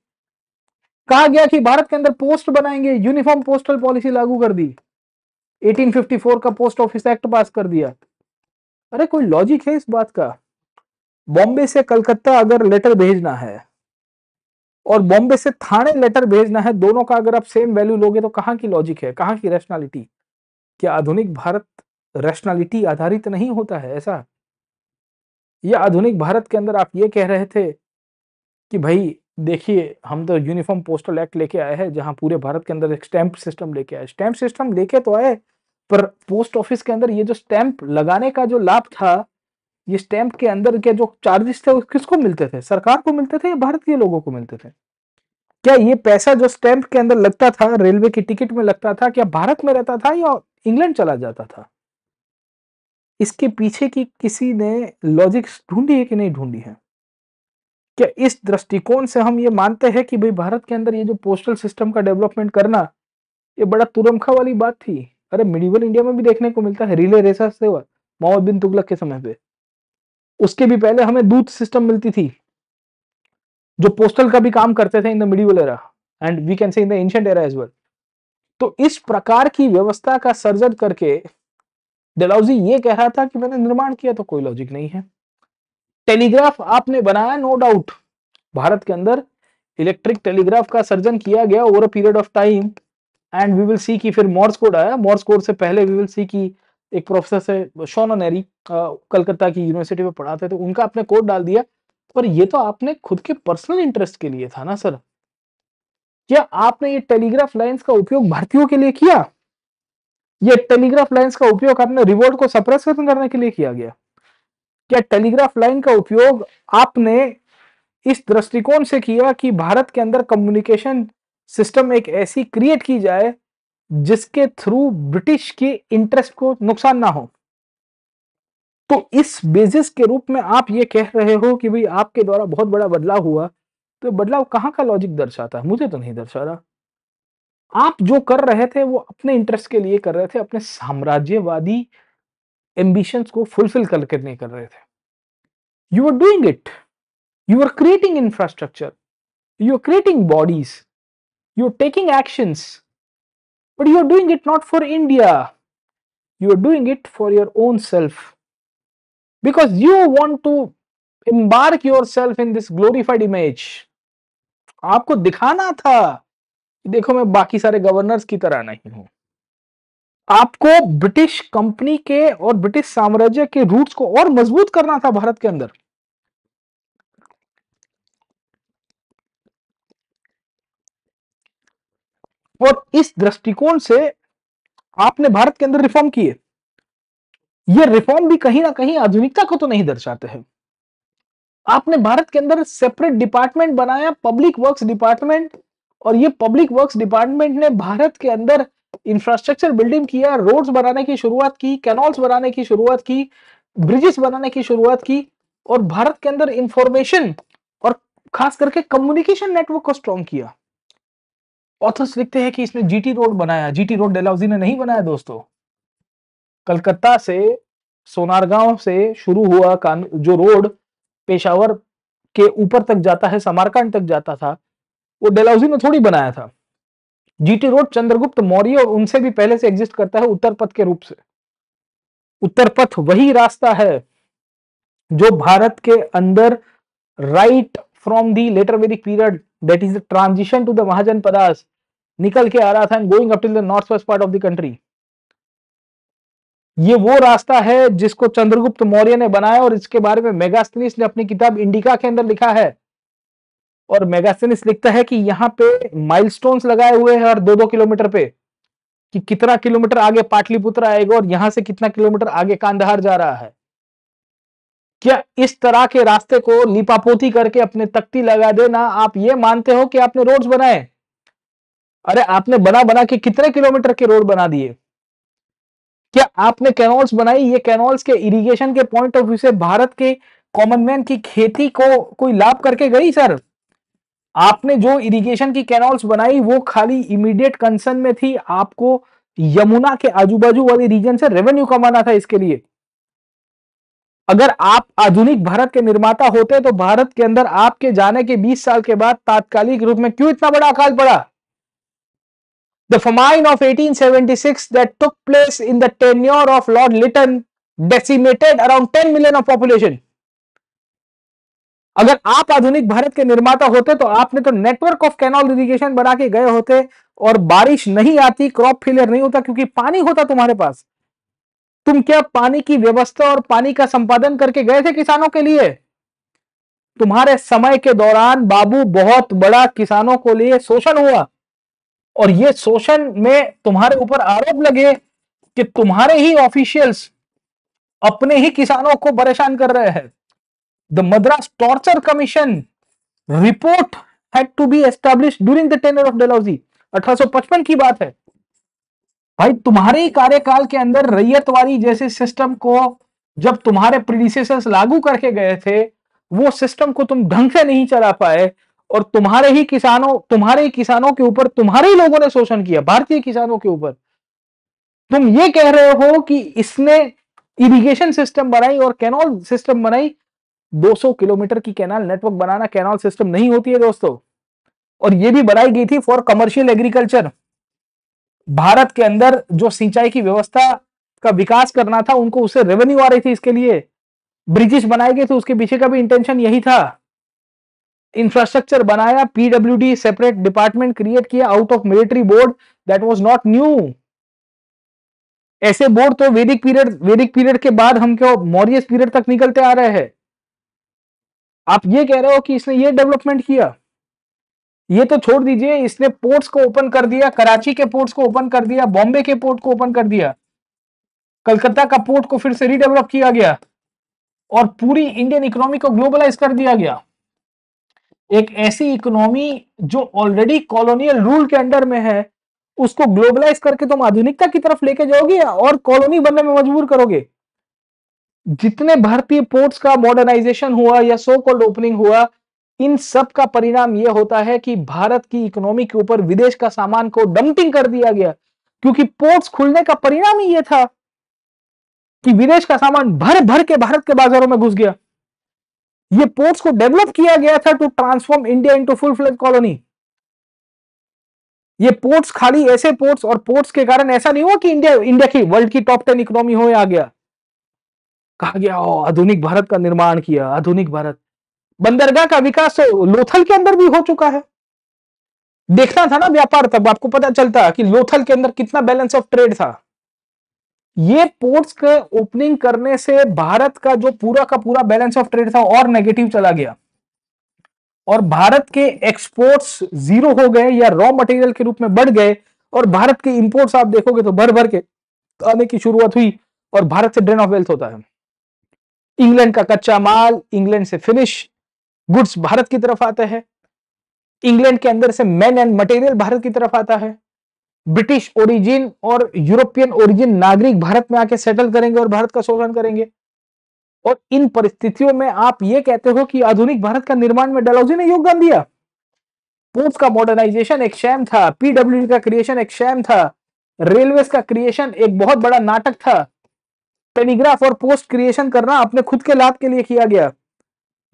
कहा गया कि भारत के अंदर पोस्ट बनाएंगे यूनिफॉर्म पोस्टल पॉलिसी लागू कर दी 1854 का पोस्ट ऑफिस एक्ट पास कर दिया अरे कोई लॉजिक है इस बात का बॉम्बे से कलकत्ता अगर लेटर भेजना है और बॉम्बे से थाने लेटर भेजना है दोनों का अगर आप सेम वैल्यू लोगे तो कहाँ की लॉजिक है कहाँ की रेशनैलिटी क्या आधुनिक भारत रेशनैलिटी आधारित नहीं होता है ऐसा या आधुनिक भारत के अंदर आप ये कह रहे थे कि भाई देखिए हम तो यूनिफॉर्म पोस्टल एक्ट लेके आए हैं जहां पूरे भारत के अंदर एक स्टैंप सिस्टम लेके आए स्टैंप सिस्टम लेके तो आए पर पोस्ट ऑफिस के अंदर ये जो स्टैंप लगाने का जो लाभ था ये स्टैंप के अंदर के जो चार्जेस थे वो किसको मिलते थे सरकार को मिलते थे या भारत के लोगों को मिलते थे क्या ये पैसा जो स्टैंप के अंदर लगता था रेलवे की टिकट में लगता था क्या भारत में रहता था या इंग्लैंड चला जाता था इसके पीछे की किसी ने लॉजिक्स ढूंढी है कि नहीं ढूंढी है क्या इस दृष्टिकोण से हम ये मानते हैं कि भाई भारत के अंदर ये जो पोस्टल सिस्टम का डेवलपमेंट करना ये बड़ा तुरमखा वाली बात थी अरे मिडिवल इंडिया में भी देखने को मिलता है रिले रेसा सेवा मोहम्मद बिन तुगलक के समय पे उसके भी पहले हमें दूत सिस्टम मिलती थी जो पोस्टल का भी काम करते थे in the medieval era and we can say in the ancient era as well तो इस प्रकार की व्यवस्था का सर्जन करके डेलॉजी ये कह रहा था कि मैंने निर्माण किया तो कोई लॉजिक नहीं है टेलीग्राफ आपने बनाया नो डाउट भारत के अंदर इलेक्ट्रिक टेलीग्राफ का सर्जन किया गया over a period of time and we will see की फिर मॉर्स कोड आया मॉर्स कोड से पहले वी विल सी की एक प्रोफेसर से शोना नेरी कलकत्ता की यूनिवर्सिटी में पढ़ाते थे उनका आपने कोड डाल दिया पर ये तो आपने खुद के पर्सनल इंटरेस्ट के लिए था ना सर क्या आपने ये टेलीग्राफ लाइंस का उपयोग भारतीयों के लिए किया ये टेलीग्राफ लाइंस का उपयोग आपने रिवोल्ट को सप्रेस करने के लिए किया गया क्या टेलीग्राफ लाइन का उपयोग आपने इस दृष्टिकोण से किया कि भारत के अंदर कम्युनिकेशन सिस्टम एक ऐसी क्रिएट की जाए जिसके थ्रू ब्रिटिश के इंटरेस्ट को नुकसान ना हो तो इस बेसिस के रूप में आप ये कह रहे हो कि भाई आपके द्वारा बहुत बड़ा बदलाव हुआ तो बदलाव कहाँ का लॉजिक दर्शाता है मुझे तो नहीं दर्शा रहा आप जो कर रहे थे वो अपने इंटरेस्ट के लिए कर रहे थे अपने साम्राज्यवादी एम्बिशंस को फुलफिल करके नहीं कर रहे थे you are doing it you are creating infrastructure you are creating bodies you are taking actions but you are doing it not for India you are doing it for your own self you want to embark yourself in this glorified image आपको दिखाना था देखो मैं बाकी सारे governors की तरह नहीं हूं आपको ब्रिटिश कंपनी के और ब्रिटिश साम्राज्य के रूट्स को और मजबूत करना था भारत के अंदर और इस दृष्टिकोण से आपने भारत के अंदर रिफॉर्म किए ये रिफॉर्म भी कहीं ना कहीं आधुनिकता को तो नहीं दर्शाते हैं आपने भारत के अंदर सेपरेट डिपार्टमेंट बनाया पब्लिक वर्क्स डिपार्टमेंट और ये पब्लिक वर्क्स डिपार्टमेंट ने भारत के अंदर इंफ्रास्ट्रक्चर बिल्डिंग किया रोड्स बनाने की शुरुआत की कैनॉल्स बनाने की शुरुआत की ब्रिजेस बनाने की शुरुआत की और भारत के अंदर इंफॉर्मेशन और खास करके कम्युनिकेशन नेटवर्क को स्ट्रॉन्ग किया ऑथर्स लिखते हैं कि इसने जीटी रोड बनाया जीटी रोड डेलाउजी ने नहीं बनाया दोस्तों कलकत्ता से सोनारगांव से शुरू हुआ जो रोड पेशावर के ऊपर तक जाता है समारकांड तक जाता था वो डेलाउजी ने थोड़ी बनाया था जीटी रोड चंद्रगुप्त मौर्य और उनसे भी पहले से एग्जिस्ट करता है उत्तर पथ के रूप से उत्तर पथ वही रास्ता है जो भारत के अंदर right from the later Vedic period that is the transition to the mahajanapadas निकल के आ रहा था and going up to the north west part of the country ये वो रास्ता है जिसको चंद्रगुप्त मौर्य ने बनाया और इसके बारे में मेगास्थनीस ने अपनी किताब इंडिका के अंदर लिखा है और मेगासेनिस लिखता है कि यहाँ पे माइलस्टोन्स लगाए हुए हैं और दो दो किलोमीटर पे कि कितना किलोमीटर आगे पाटलिपुत्र आएगा और यहां से कितना किलोमीटर आगे कांधार जा रहा है क्या इस तरह के रास्ते को लिपापोती करके अपने तख्ती लगा देना आप ये मानते हो कि आपने रोड्स बनाए अरे आपने बना बना के कितने किलोमीटर के रोड बना दिए क्या आपने कैनॉल्स बनाई ये कैनॉल्स के इरिगेशन के पॉइंट ऑफ व्यू से भारत के कॉमन मैन की खेती को कोई लाभ करके गई सर आपने जो इरिगेशन की कैनॉल्स बनाई वो खाली इमीडिएट कंसर्न में थी आपको यमुना के आजू बाजू वाले रीजन से रेवेन्यू कमाना था इसके लिए अगर आप आधुनिक भारत के निर्माता होते तो भारत के अंदर आपके जाने के 20 साल के बाद तात्कालिक रूप में क्यों इतना बड़ा अकाल पड़ा the famine of 1876 that took place in the tenure of lord Lytton decimated around 10 million of population अगर आप आधुनिक भारत के निर्माता होते तो आपने तो नेटवर्क ऑफ कैनाल इरिगेशन बना के गए होते और बारिश नहीं आती क्रॉप फेलियर नहीं होता क्योंकि पानी होता तुम्हारे पास तुम क्या पानी की व्यवस्था और पानी का संपादन करके गए थे किसानों के लिए तुम्हारे समय के दौरान बाबू बहुत बड़ा किसानों को लिए शोषण हुआ और ये शोषण में तुम्हारे ऊपर आरोप लगे कि तुम्हारे ही ऑफिशियल्स अपने ही किसानों को परेशान कर रहे हैं The Madras Torture Commission report had to be established during the tenure of Dalhousie. 1855 की बात है भाई तुम्हारे ही कार्यकाल के अंदर रैयतवाड़ी जैसे सिस्टम को जब तुम्हारे प्रीडिसेसर्स लागू करके गए थे वो सिस्टम को तुम ढंग से नहीं चला पाए और तुम्हारे ही किसानों तुम्हारे ही किसानों के ऊपर तुम्हारे ही लोगों ने शोषण किया भारतीय किसानों के ऊपर तुम ये कह रहे हो कि इसने इरिगेशन सिस्टम बनाई और कैनॉल सिस्टम बनाई 200 किलोमीटर की कैनाल नेटवर्क बनाना कैनाल सिस्टम नहीं होती है दोस्तों और ये भी बनाई गई थी फॉर कमर्शियल एग्रीकल्चर भारत के अंदर जो सिंचाई की व्यवस्था का विकास करना था उनको उससे रेवेन्यू आ रही थी इसके लिए ब्रिजेस बनाए गए थे उसके पीछे का भी इंटेंशन यही था इंफ्रास्ट्रक्चर बनाया पीडब्ल्यू सेपरेट डिपार्टमेंट क्रिएट किया out of military board that was not new ऐसे बोर्ड तो वैदिक पीरियड वैदिक पीरियड के बाद हम क्यों मौर्य पीरियड तक निकलते आ रहे हैं आप ये कह रहे हो कि इसने ये डेवलपमेंट किया ये तो छोड़ दीजिए इसने पोर्ट्स को ओपन कर दिया कराची के पोर्ट्स को ओपन कर दिया बॉम्बे के पोर्ट को ओपन कर दिया कलकत्ता का पोर्ट को फिर से रीडेवलप किया गया और पूरी इंडियन इकोनॉमी को ग्लोबलाइज कर दिया गया एक ऐसी इकोनॉमी जो ऑलरेडी कॉलोनियल रूल के अंडर में है उसको ग्लोबलाइज करके तुम आधुनिकता की तरफ लेके जाओगे और कॉलोनी बनने में मजबूर करोगे जितने भारतीय पोर्ट्स का मॉडर्नाइजेशन हुआ या सो कॉल्ड ओपनिंग हुआ इन सब का परिणाम यह होता है कि भारत की इकोनॉमी के ऊपर विदेश का सामान को डंपिंग कर दिया गया क्योंकि पोर्ट्स खुलने का परिणाम ही यह था कि विदेश का सामान भर भर के भारत के बाजारों में घुस गया ये पोर्ट्स को डेवलप किया गया था to transform India into full fledge colony ये पोर्ट्स खाली ऐसे पोर्ट्स और पोर्ट्स के कारण ऐसा नहीं हुआ कि इंडिया इंडिया की वर्ल्ड की टॉप टेन इकोनॉमी हो आ गया कहा गया हो आधुनिक भारत का निर्माण किया आधुनिक भारत बंदरगाह का विकास तो लोथल के अंदर भी हो चुका है देखना था ना व्यापार तब आपको पता चलता कि लोथल के अंदर कितना बैलेंस ऑफ ट्रेड था ये पोर्ट्स के ओपनिंग करने से भारत का जो पूरा का पूरा बैलेंस ऑफ ट्रेड था और नेगेटिव चला गया और भारत के एक्सपोर्ट्स जीरो हो गए या रॉ मटेरियल के रूप में बढ़ गए और भारत के इंपोर्ट्स आप देखोगे तो भर भर के आने की शुरुआत हुई और भारत से ड्रेन ऑफ वेल्थ होता है इंग्लैंड का कच्चा माल इंग्लैंड से फिनिश गुड्स भारत की तरफ आते हैं इंग्लैंड के अंदर से मैन एंड मटेरियल भारत की तरफ आता है ब्रिटिश ओरिजिन और यूरोपियन ओरिजिन नागरिक भारत में आके सेटल करेंगे और भारत का शोषण करेंगे और इन परिस्थितियों में आप ये कहते हो कि आधुनिक भारत का निर्माण में डलौजी ने योगदान दिया पोर्ट्स का मॉडर्नाइजेशन एक शैम था पीडब्ल्यू का क्रिएशन एक शैम था रेलवे का क्रिएशन एक बहुत बड़ा नाटक था टेलीग्राफ और पोस्ट क्रिएशन करना अपने खुद के लाभ के लिए किया गया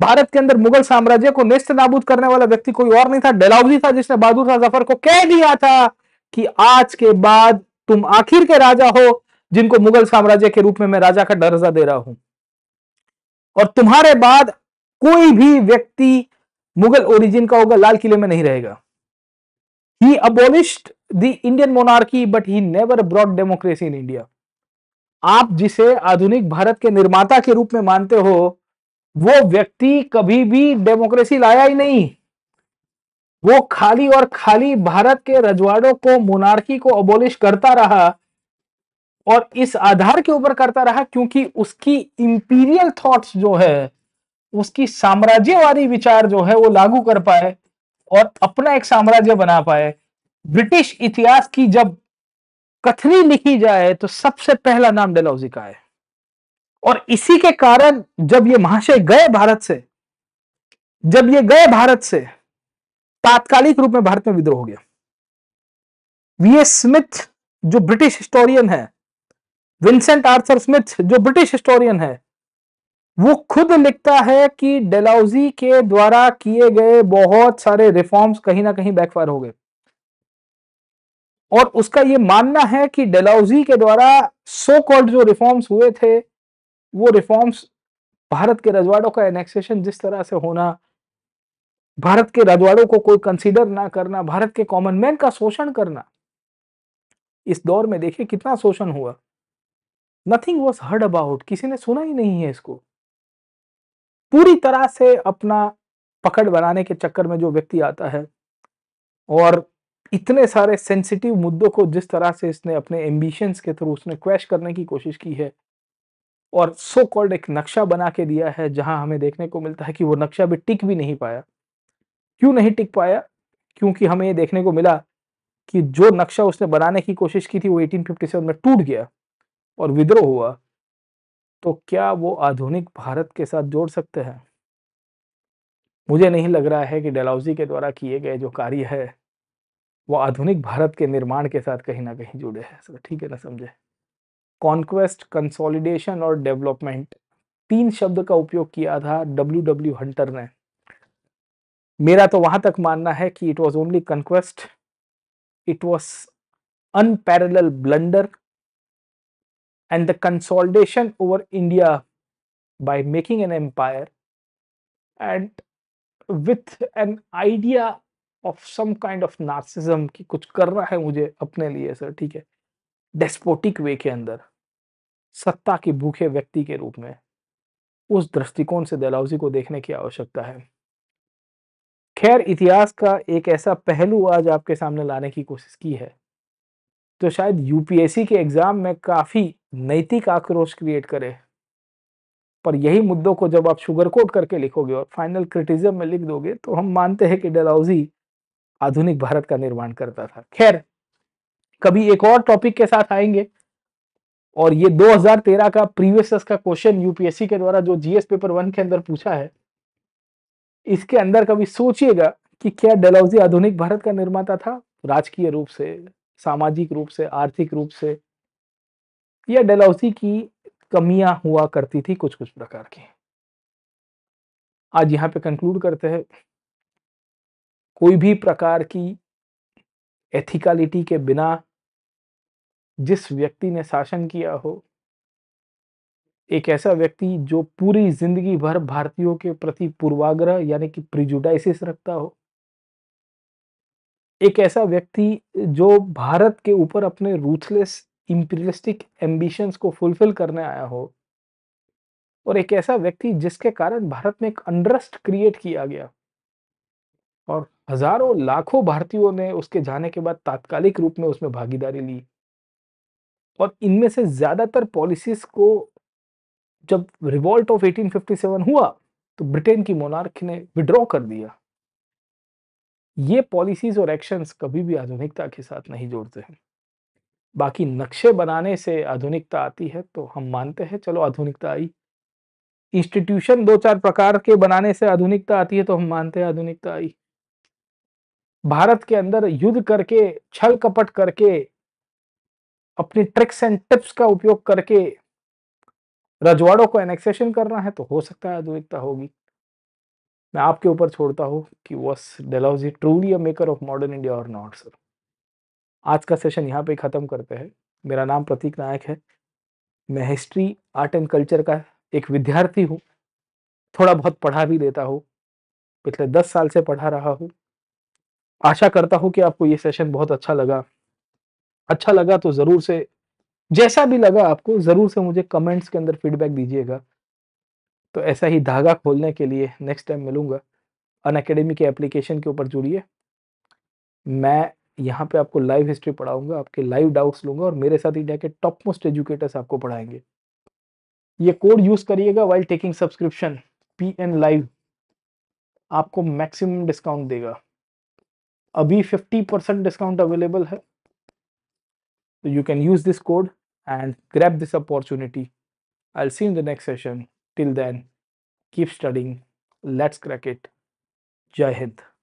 भारत के अंदर मुगल साम्राज्य को नेस्त नाबूद करने वाला व्यक्ति कोई और नहीं था डलाउजी था जिसने बहादुर शाह जफर को कह दिया था कि आज के बाद तुम आखिर के राजा हो जिनको मुगल साम्राज्य के रूप में मैं राजा का दर्जा दे रहा हूं और तुम्हारे बाद कोई भी व्यक्ति मुगल ओरिजिन का होगा लाल किले में नहीं रहेगा he abolished the Indian monarchy but he never broad democracy in India आप जिसे आधुनिक भारत के निर्माता के रूप में मानते हो वो व्यक्ति कभी भी डेमोक्रेसी लाया ही नहीं वो खाली और खाली भारत के रजवाड़ों को मोनार्की को अबोलिश करता रहा और इस आधार के ऊपर करता रहा क्योंकि उसकी इंपीरियल थॉट्स जो है उसकी साम्राज्यवादी विचार जो है वो लागू कर पाए और अपना एक साम्राज्य बना पाए ब्रिटिश इतिहास की जब कथनी लिखी जाए तो सबसे पहला नाम डेलाउजी का है और इसी के कारण जब ये महाशय गए भारत से जब ये गए भारत से तात्कालिक रूप में भारत में विद्रोह हो गया वीएस स्मिथ जो ब्रिटिश हिस्टोरियन है विंसेंट आर्थर स्मिथ जो ब्रिटिश हिस्टोरियन है वो खुद लिखता है कि डेलाउजी के द्वारा किए गए बहुत सारे रिफॉर्म्स कहीं ना कहीं बैकफायर हो गए और उसका ये मानना है कि डेलाउजी के द्वारा सो कॉल्ड जो रिफॉर्म्स हुए थे वो रिफॉर्म्स भारत के रजवाड़ों का एनेक्सेशन जिस तरह से होना भारत के रजवाड़ों को कोई कंसीडर ना करना भारत के कॉमन मैन का शोषण करना इस दौर में देखिए कितना शोषण हुआ नथिंग वॉज हर्ड अबाउट किसी ने सुना ही नहीं है इसको पूरी तरह से अपना पकड़ बनाने के चक्कर में जो व्यक्ति आता है और इतने सारे सेंसिटिव मुद्दों को जिस तरह से इसने अपने एम्बिशंस के थ्रू उसने क्वेश करने की कोशिश की है और सो कॉल्ड एक नक्शा बना के दिया है जहां हमें देखने को मिलता है कि वो नक्शा भी टिक भी नहीं पाया क्यों नहीं टिक पाया क्योंकि हमें ये देखने को मिला कि जो नक्शा उसने बनाने की कोशिश की थी वो 1857 में टूट गया और विद्रोह हुआ तो क्या वो आधुनिक भारत के साथ जोड़ सकते हैं मुझे नहीं लग रहा है कि डेलाउजी के द्वारा किए गए जो कार्य है वो आधुनिक भारत के निर्माण के साथ कहीं ना कहीं जुड़े हैं तो ठीक है ना समझे कॉन्क्वेस्ट कंसोलिडेशन और डेवलपमेंट तीन शब्द का उपयोग किया था डब्ल्यू डब्ल्यू हंटर ने मेरा तो वहां तक मानना है कि it was only conquest it was unparallel blunder and the consolidation over India by making an empire and with an idea of some kind of narcissism कि कुछ रहा है मुझे अपने लिए सर ठीक है डेस्पोटिक वे के अंदर सत्ता के भूखे व्यक्ति के रूप में उस दृष्टिकोण से दलाउजी को देखने की आवश्यकता है खैर इतिहास का एक ऐसा पहलू आज आपके सामने लाने की कोशिश की है तो शायद यूपीएससी के एग्जाम में काफी नैतिक आक्रोश क्रिएट करे पर यही मुद्दों को जब आप शुगर कोट करके लिखोगे और फाइनल क्रिटिज्म में लिख दोगे तो हम मानते हैं कि डलाउजी आधुनिक भारत का निर्माण करता था खैर कभी एक और टॉपिक के साथ आएंगे और ये 2013 का प्रीवियस का क्वेश्चन यूपीएससी के द्वारा जो जीएस पेपर वन के अंदर पूछा है इसके अंदर कभी सोचिएगा कि क्या डेलाउजी आधुनिक भारत का निर्माता था राजकीय रूप से सामाजिक रूप से आर्थिक रूप से या डेलाउजी की कमियां हुआ करती थी कुछ कुछ प्रकार की आज यहाँ पे कंक्लूड करते हैं कोई भी प्रकार की एथिकलिटी के बिना जिस व्यक्ति ने शासन किया हो एक ऐसा व्यक्ति जो पूरी जिंदगी भर भारतीयों के प्रति पूर्वाग्रह यानी कि प्रिजुडाइसिस रखता हो एक ऐसा व्यक्ति जो भारत के ऊपर अपने रूथलेस इंपीरियलिस्टिक एम्बिशंस को फुलफिल करने आया हो और एक ऐसा व्यक्ति जिसके कारण भारत में एक अनरस्ट क्रिएट किया गया और हजारों लाखों भारतीयों ने उसके जाने के बाद तात्कालिक रूप में उसमें भागीदारी ली और इनमें से ज़्यादातर पॉलिसीज को जब रिवॉल्ट ऑफ 1857 हुआ तो ब्रिटेन की मोनार्क ने विड्रॉ कर दिया ये पॉलिसीज और एक्शंस कभी भी आधुनिकता के साथ नहीं जोड़ते हैं बाकी नक्शे बनाने से आधुनिकता आती है तो हम मानते हैं चलो आधुनिकता आई इंस्टीट्यूशन दो चार प्रकार के बनाने से आधुनिकता आती है तो हम मानते हैं आधुनिकता आई भारत के अंदर युद्ध करके छल कपट करके अपनी ट्रिक्स एंड टिप्स का उपयोग करके रजवाड़ों को एनेक्सेशन करना है तो हो सकता है आधुनिकता होगी मैं आपके ऊपर छोड़ता हूँ कि was Dalhousie truly a maker of modern India or not sir आज का सेशन यहाँ पे ख़त्म करते हैं मेरा नाम प्रतीक नायक है मैं हिस्ट्री आर्ट एंड कल्चर का एक विद्यार्थी हूँ थोड़ा बहुत पढ़ा भी देता हूँ पिछले दस साल से पढ़ा रहा हूँ आशा करता हूं कि आपको ये सेशन बहुत अच्छा लगा अच्छा लगा तो ज़रूर से जैसा भी लगा आपको ज़रूर से मुझे कमेंट्स के अंदर फीडबैक दीजिएगा तो ऐसा ही धागा खोलने के लिए नेक्स्ट टाइम मिलूंगा अन अकेडमी के एप्लीकेशन के ऊपर जुड़िए मैं यहाँ पे आपको लाइव हिस्ट्री पढ़ाऊंगा आपके लाइव डाउट्स लूंगा और मेरे साथ इंडिया के टॉप मोस्ट एजुकेटर्स आपको पढ़ाएंगे ये कोड यूज़ करिएगा while taking subscription P N live आपको मैक्सिमम डिस्काउंट देगा अभी 50 परसेंट डिस्काउंट अवेलेबल है तो you can use this code and grab this opportunity I see in the next session till then keep studying let's crack it जय हिंद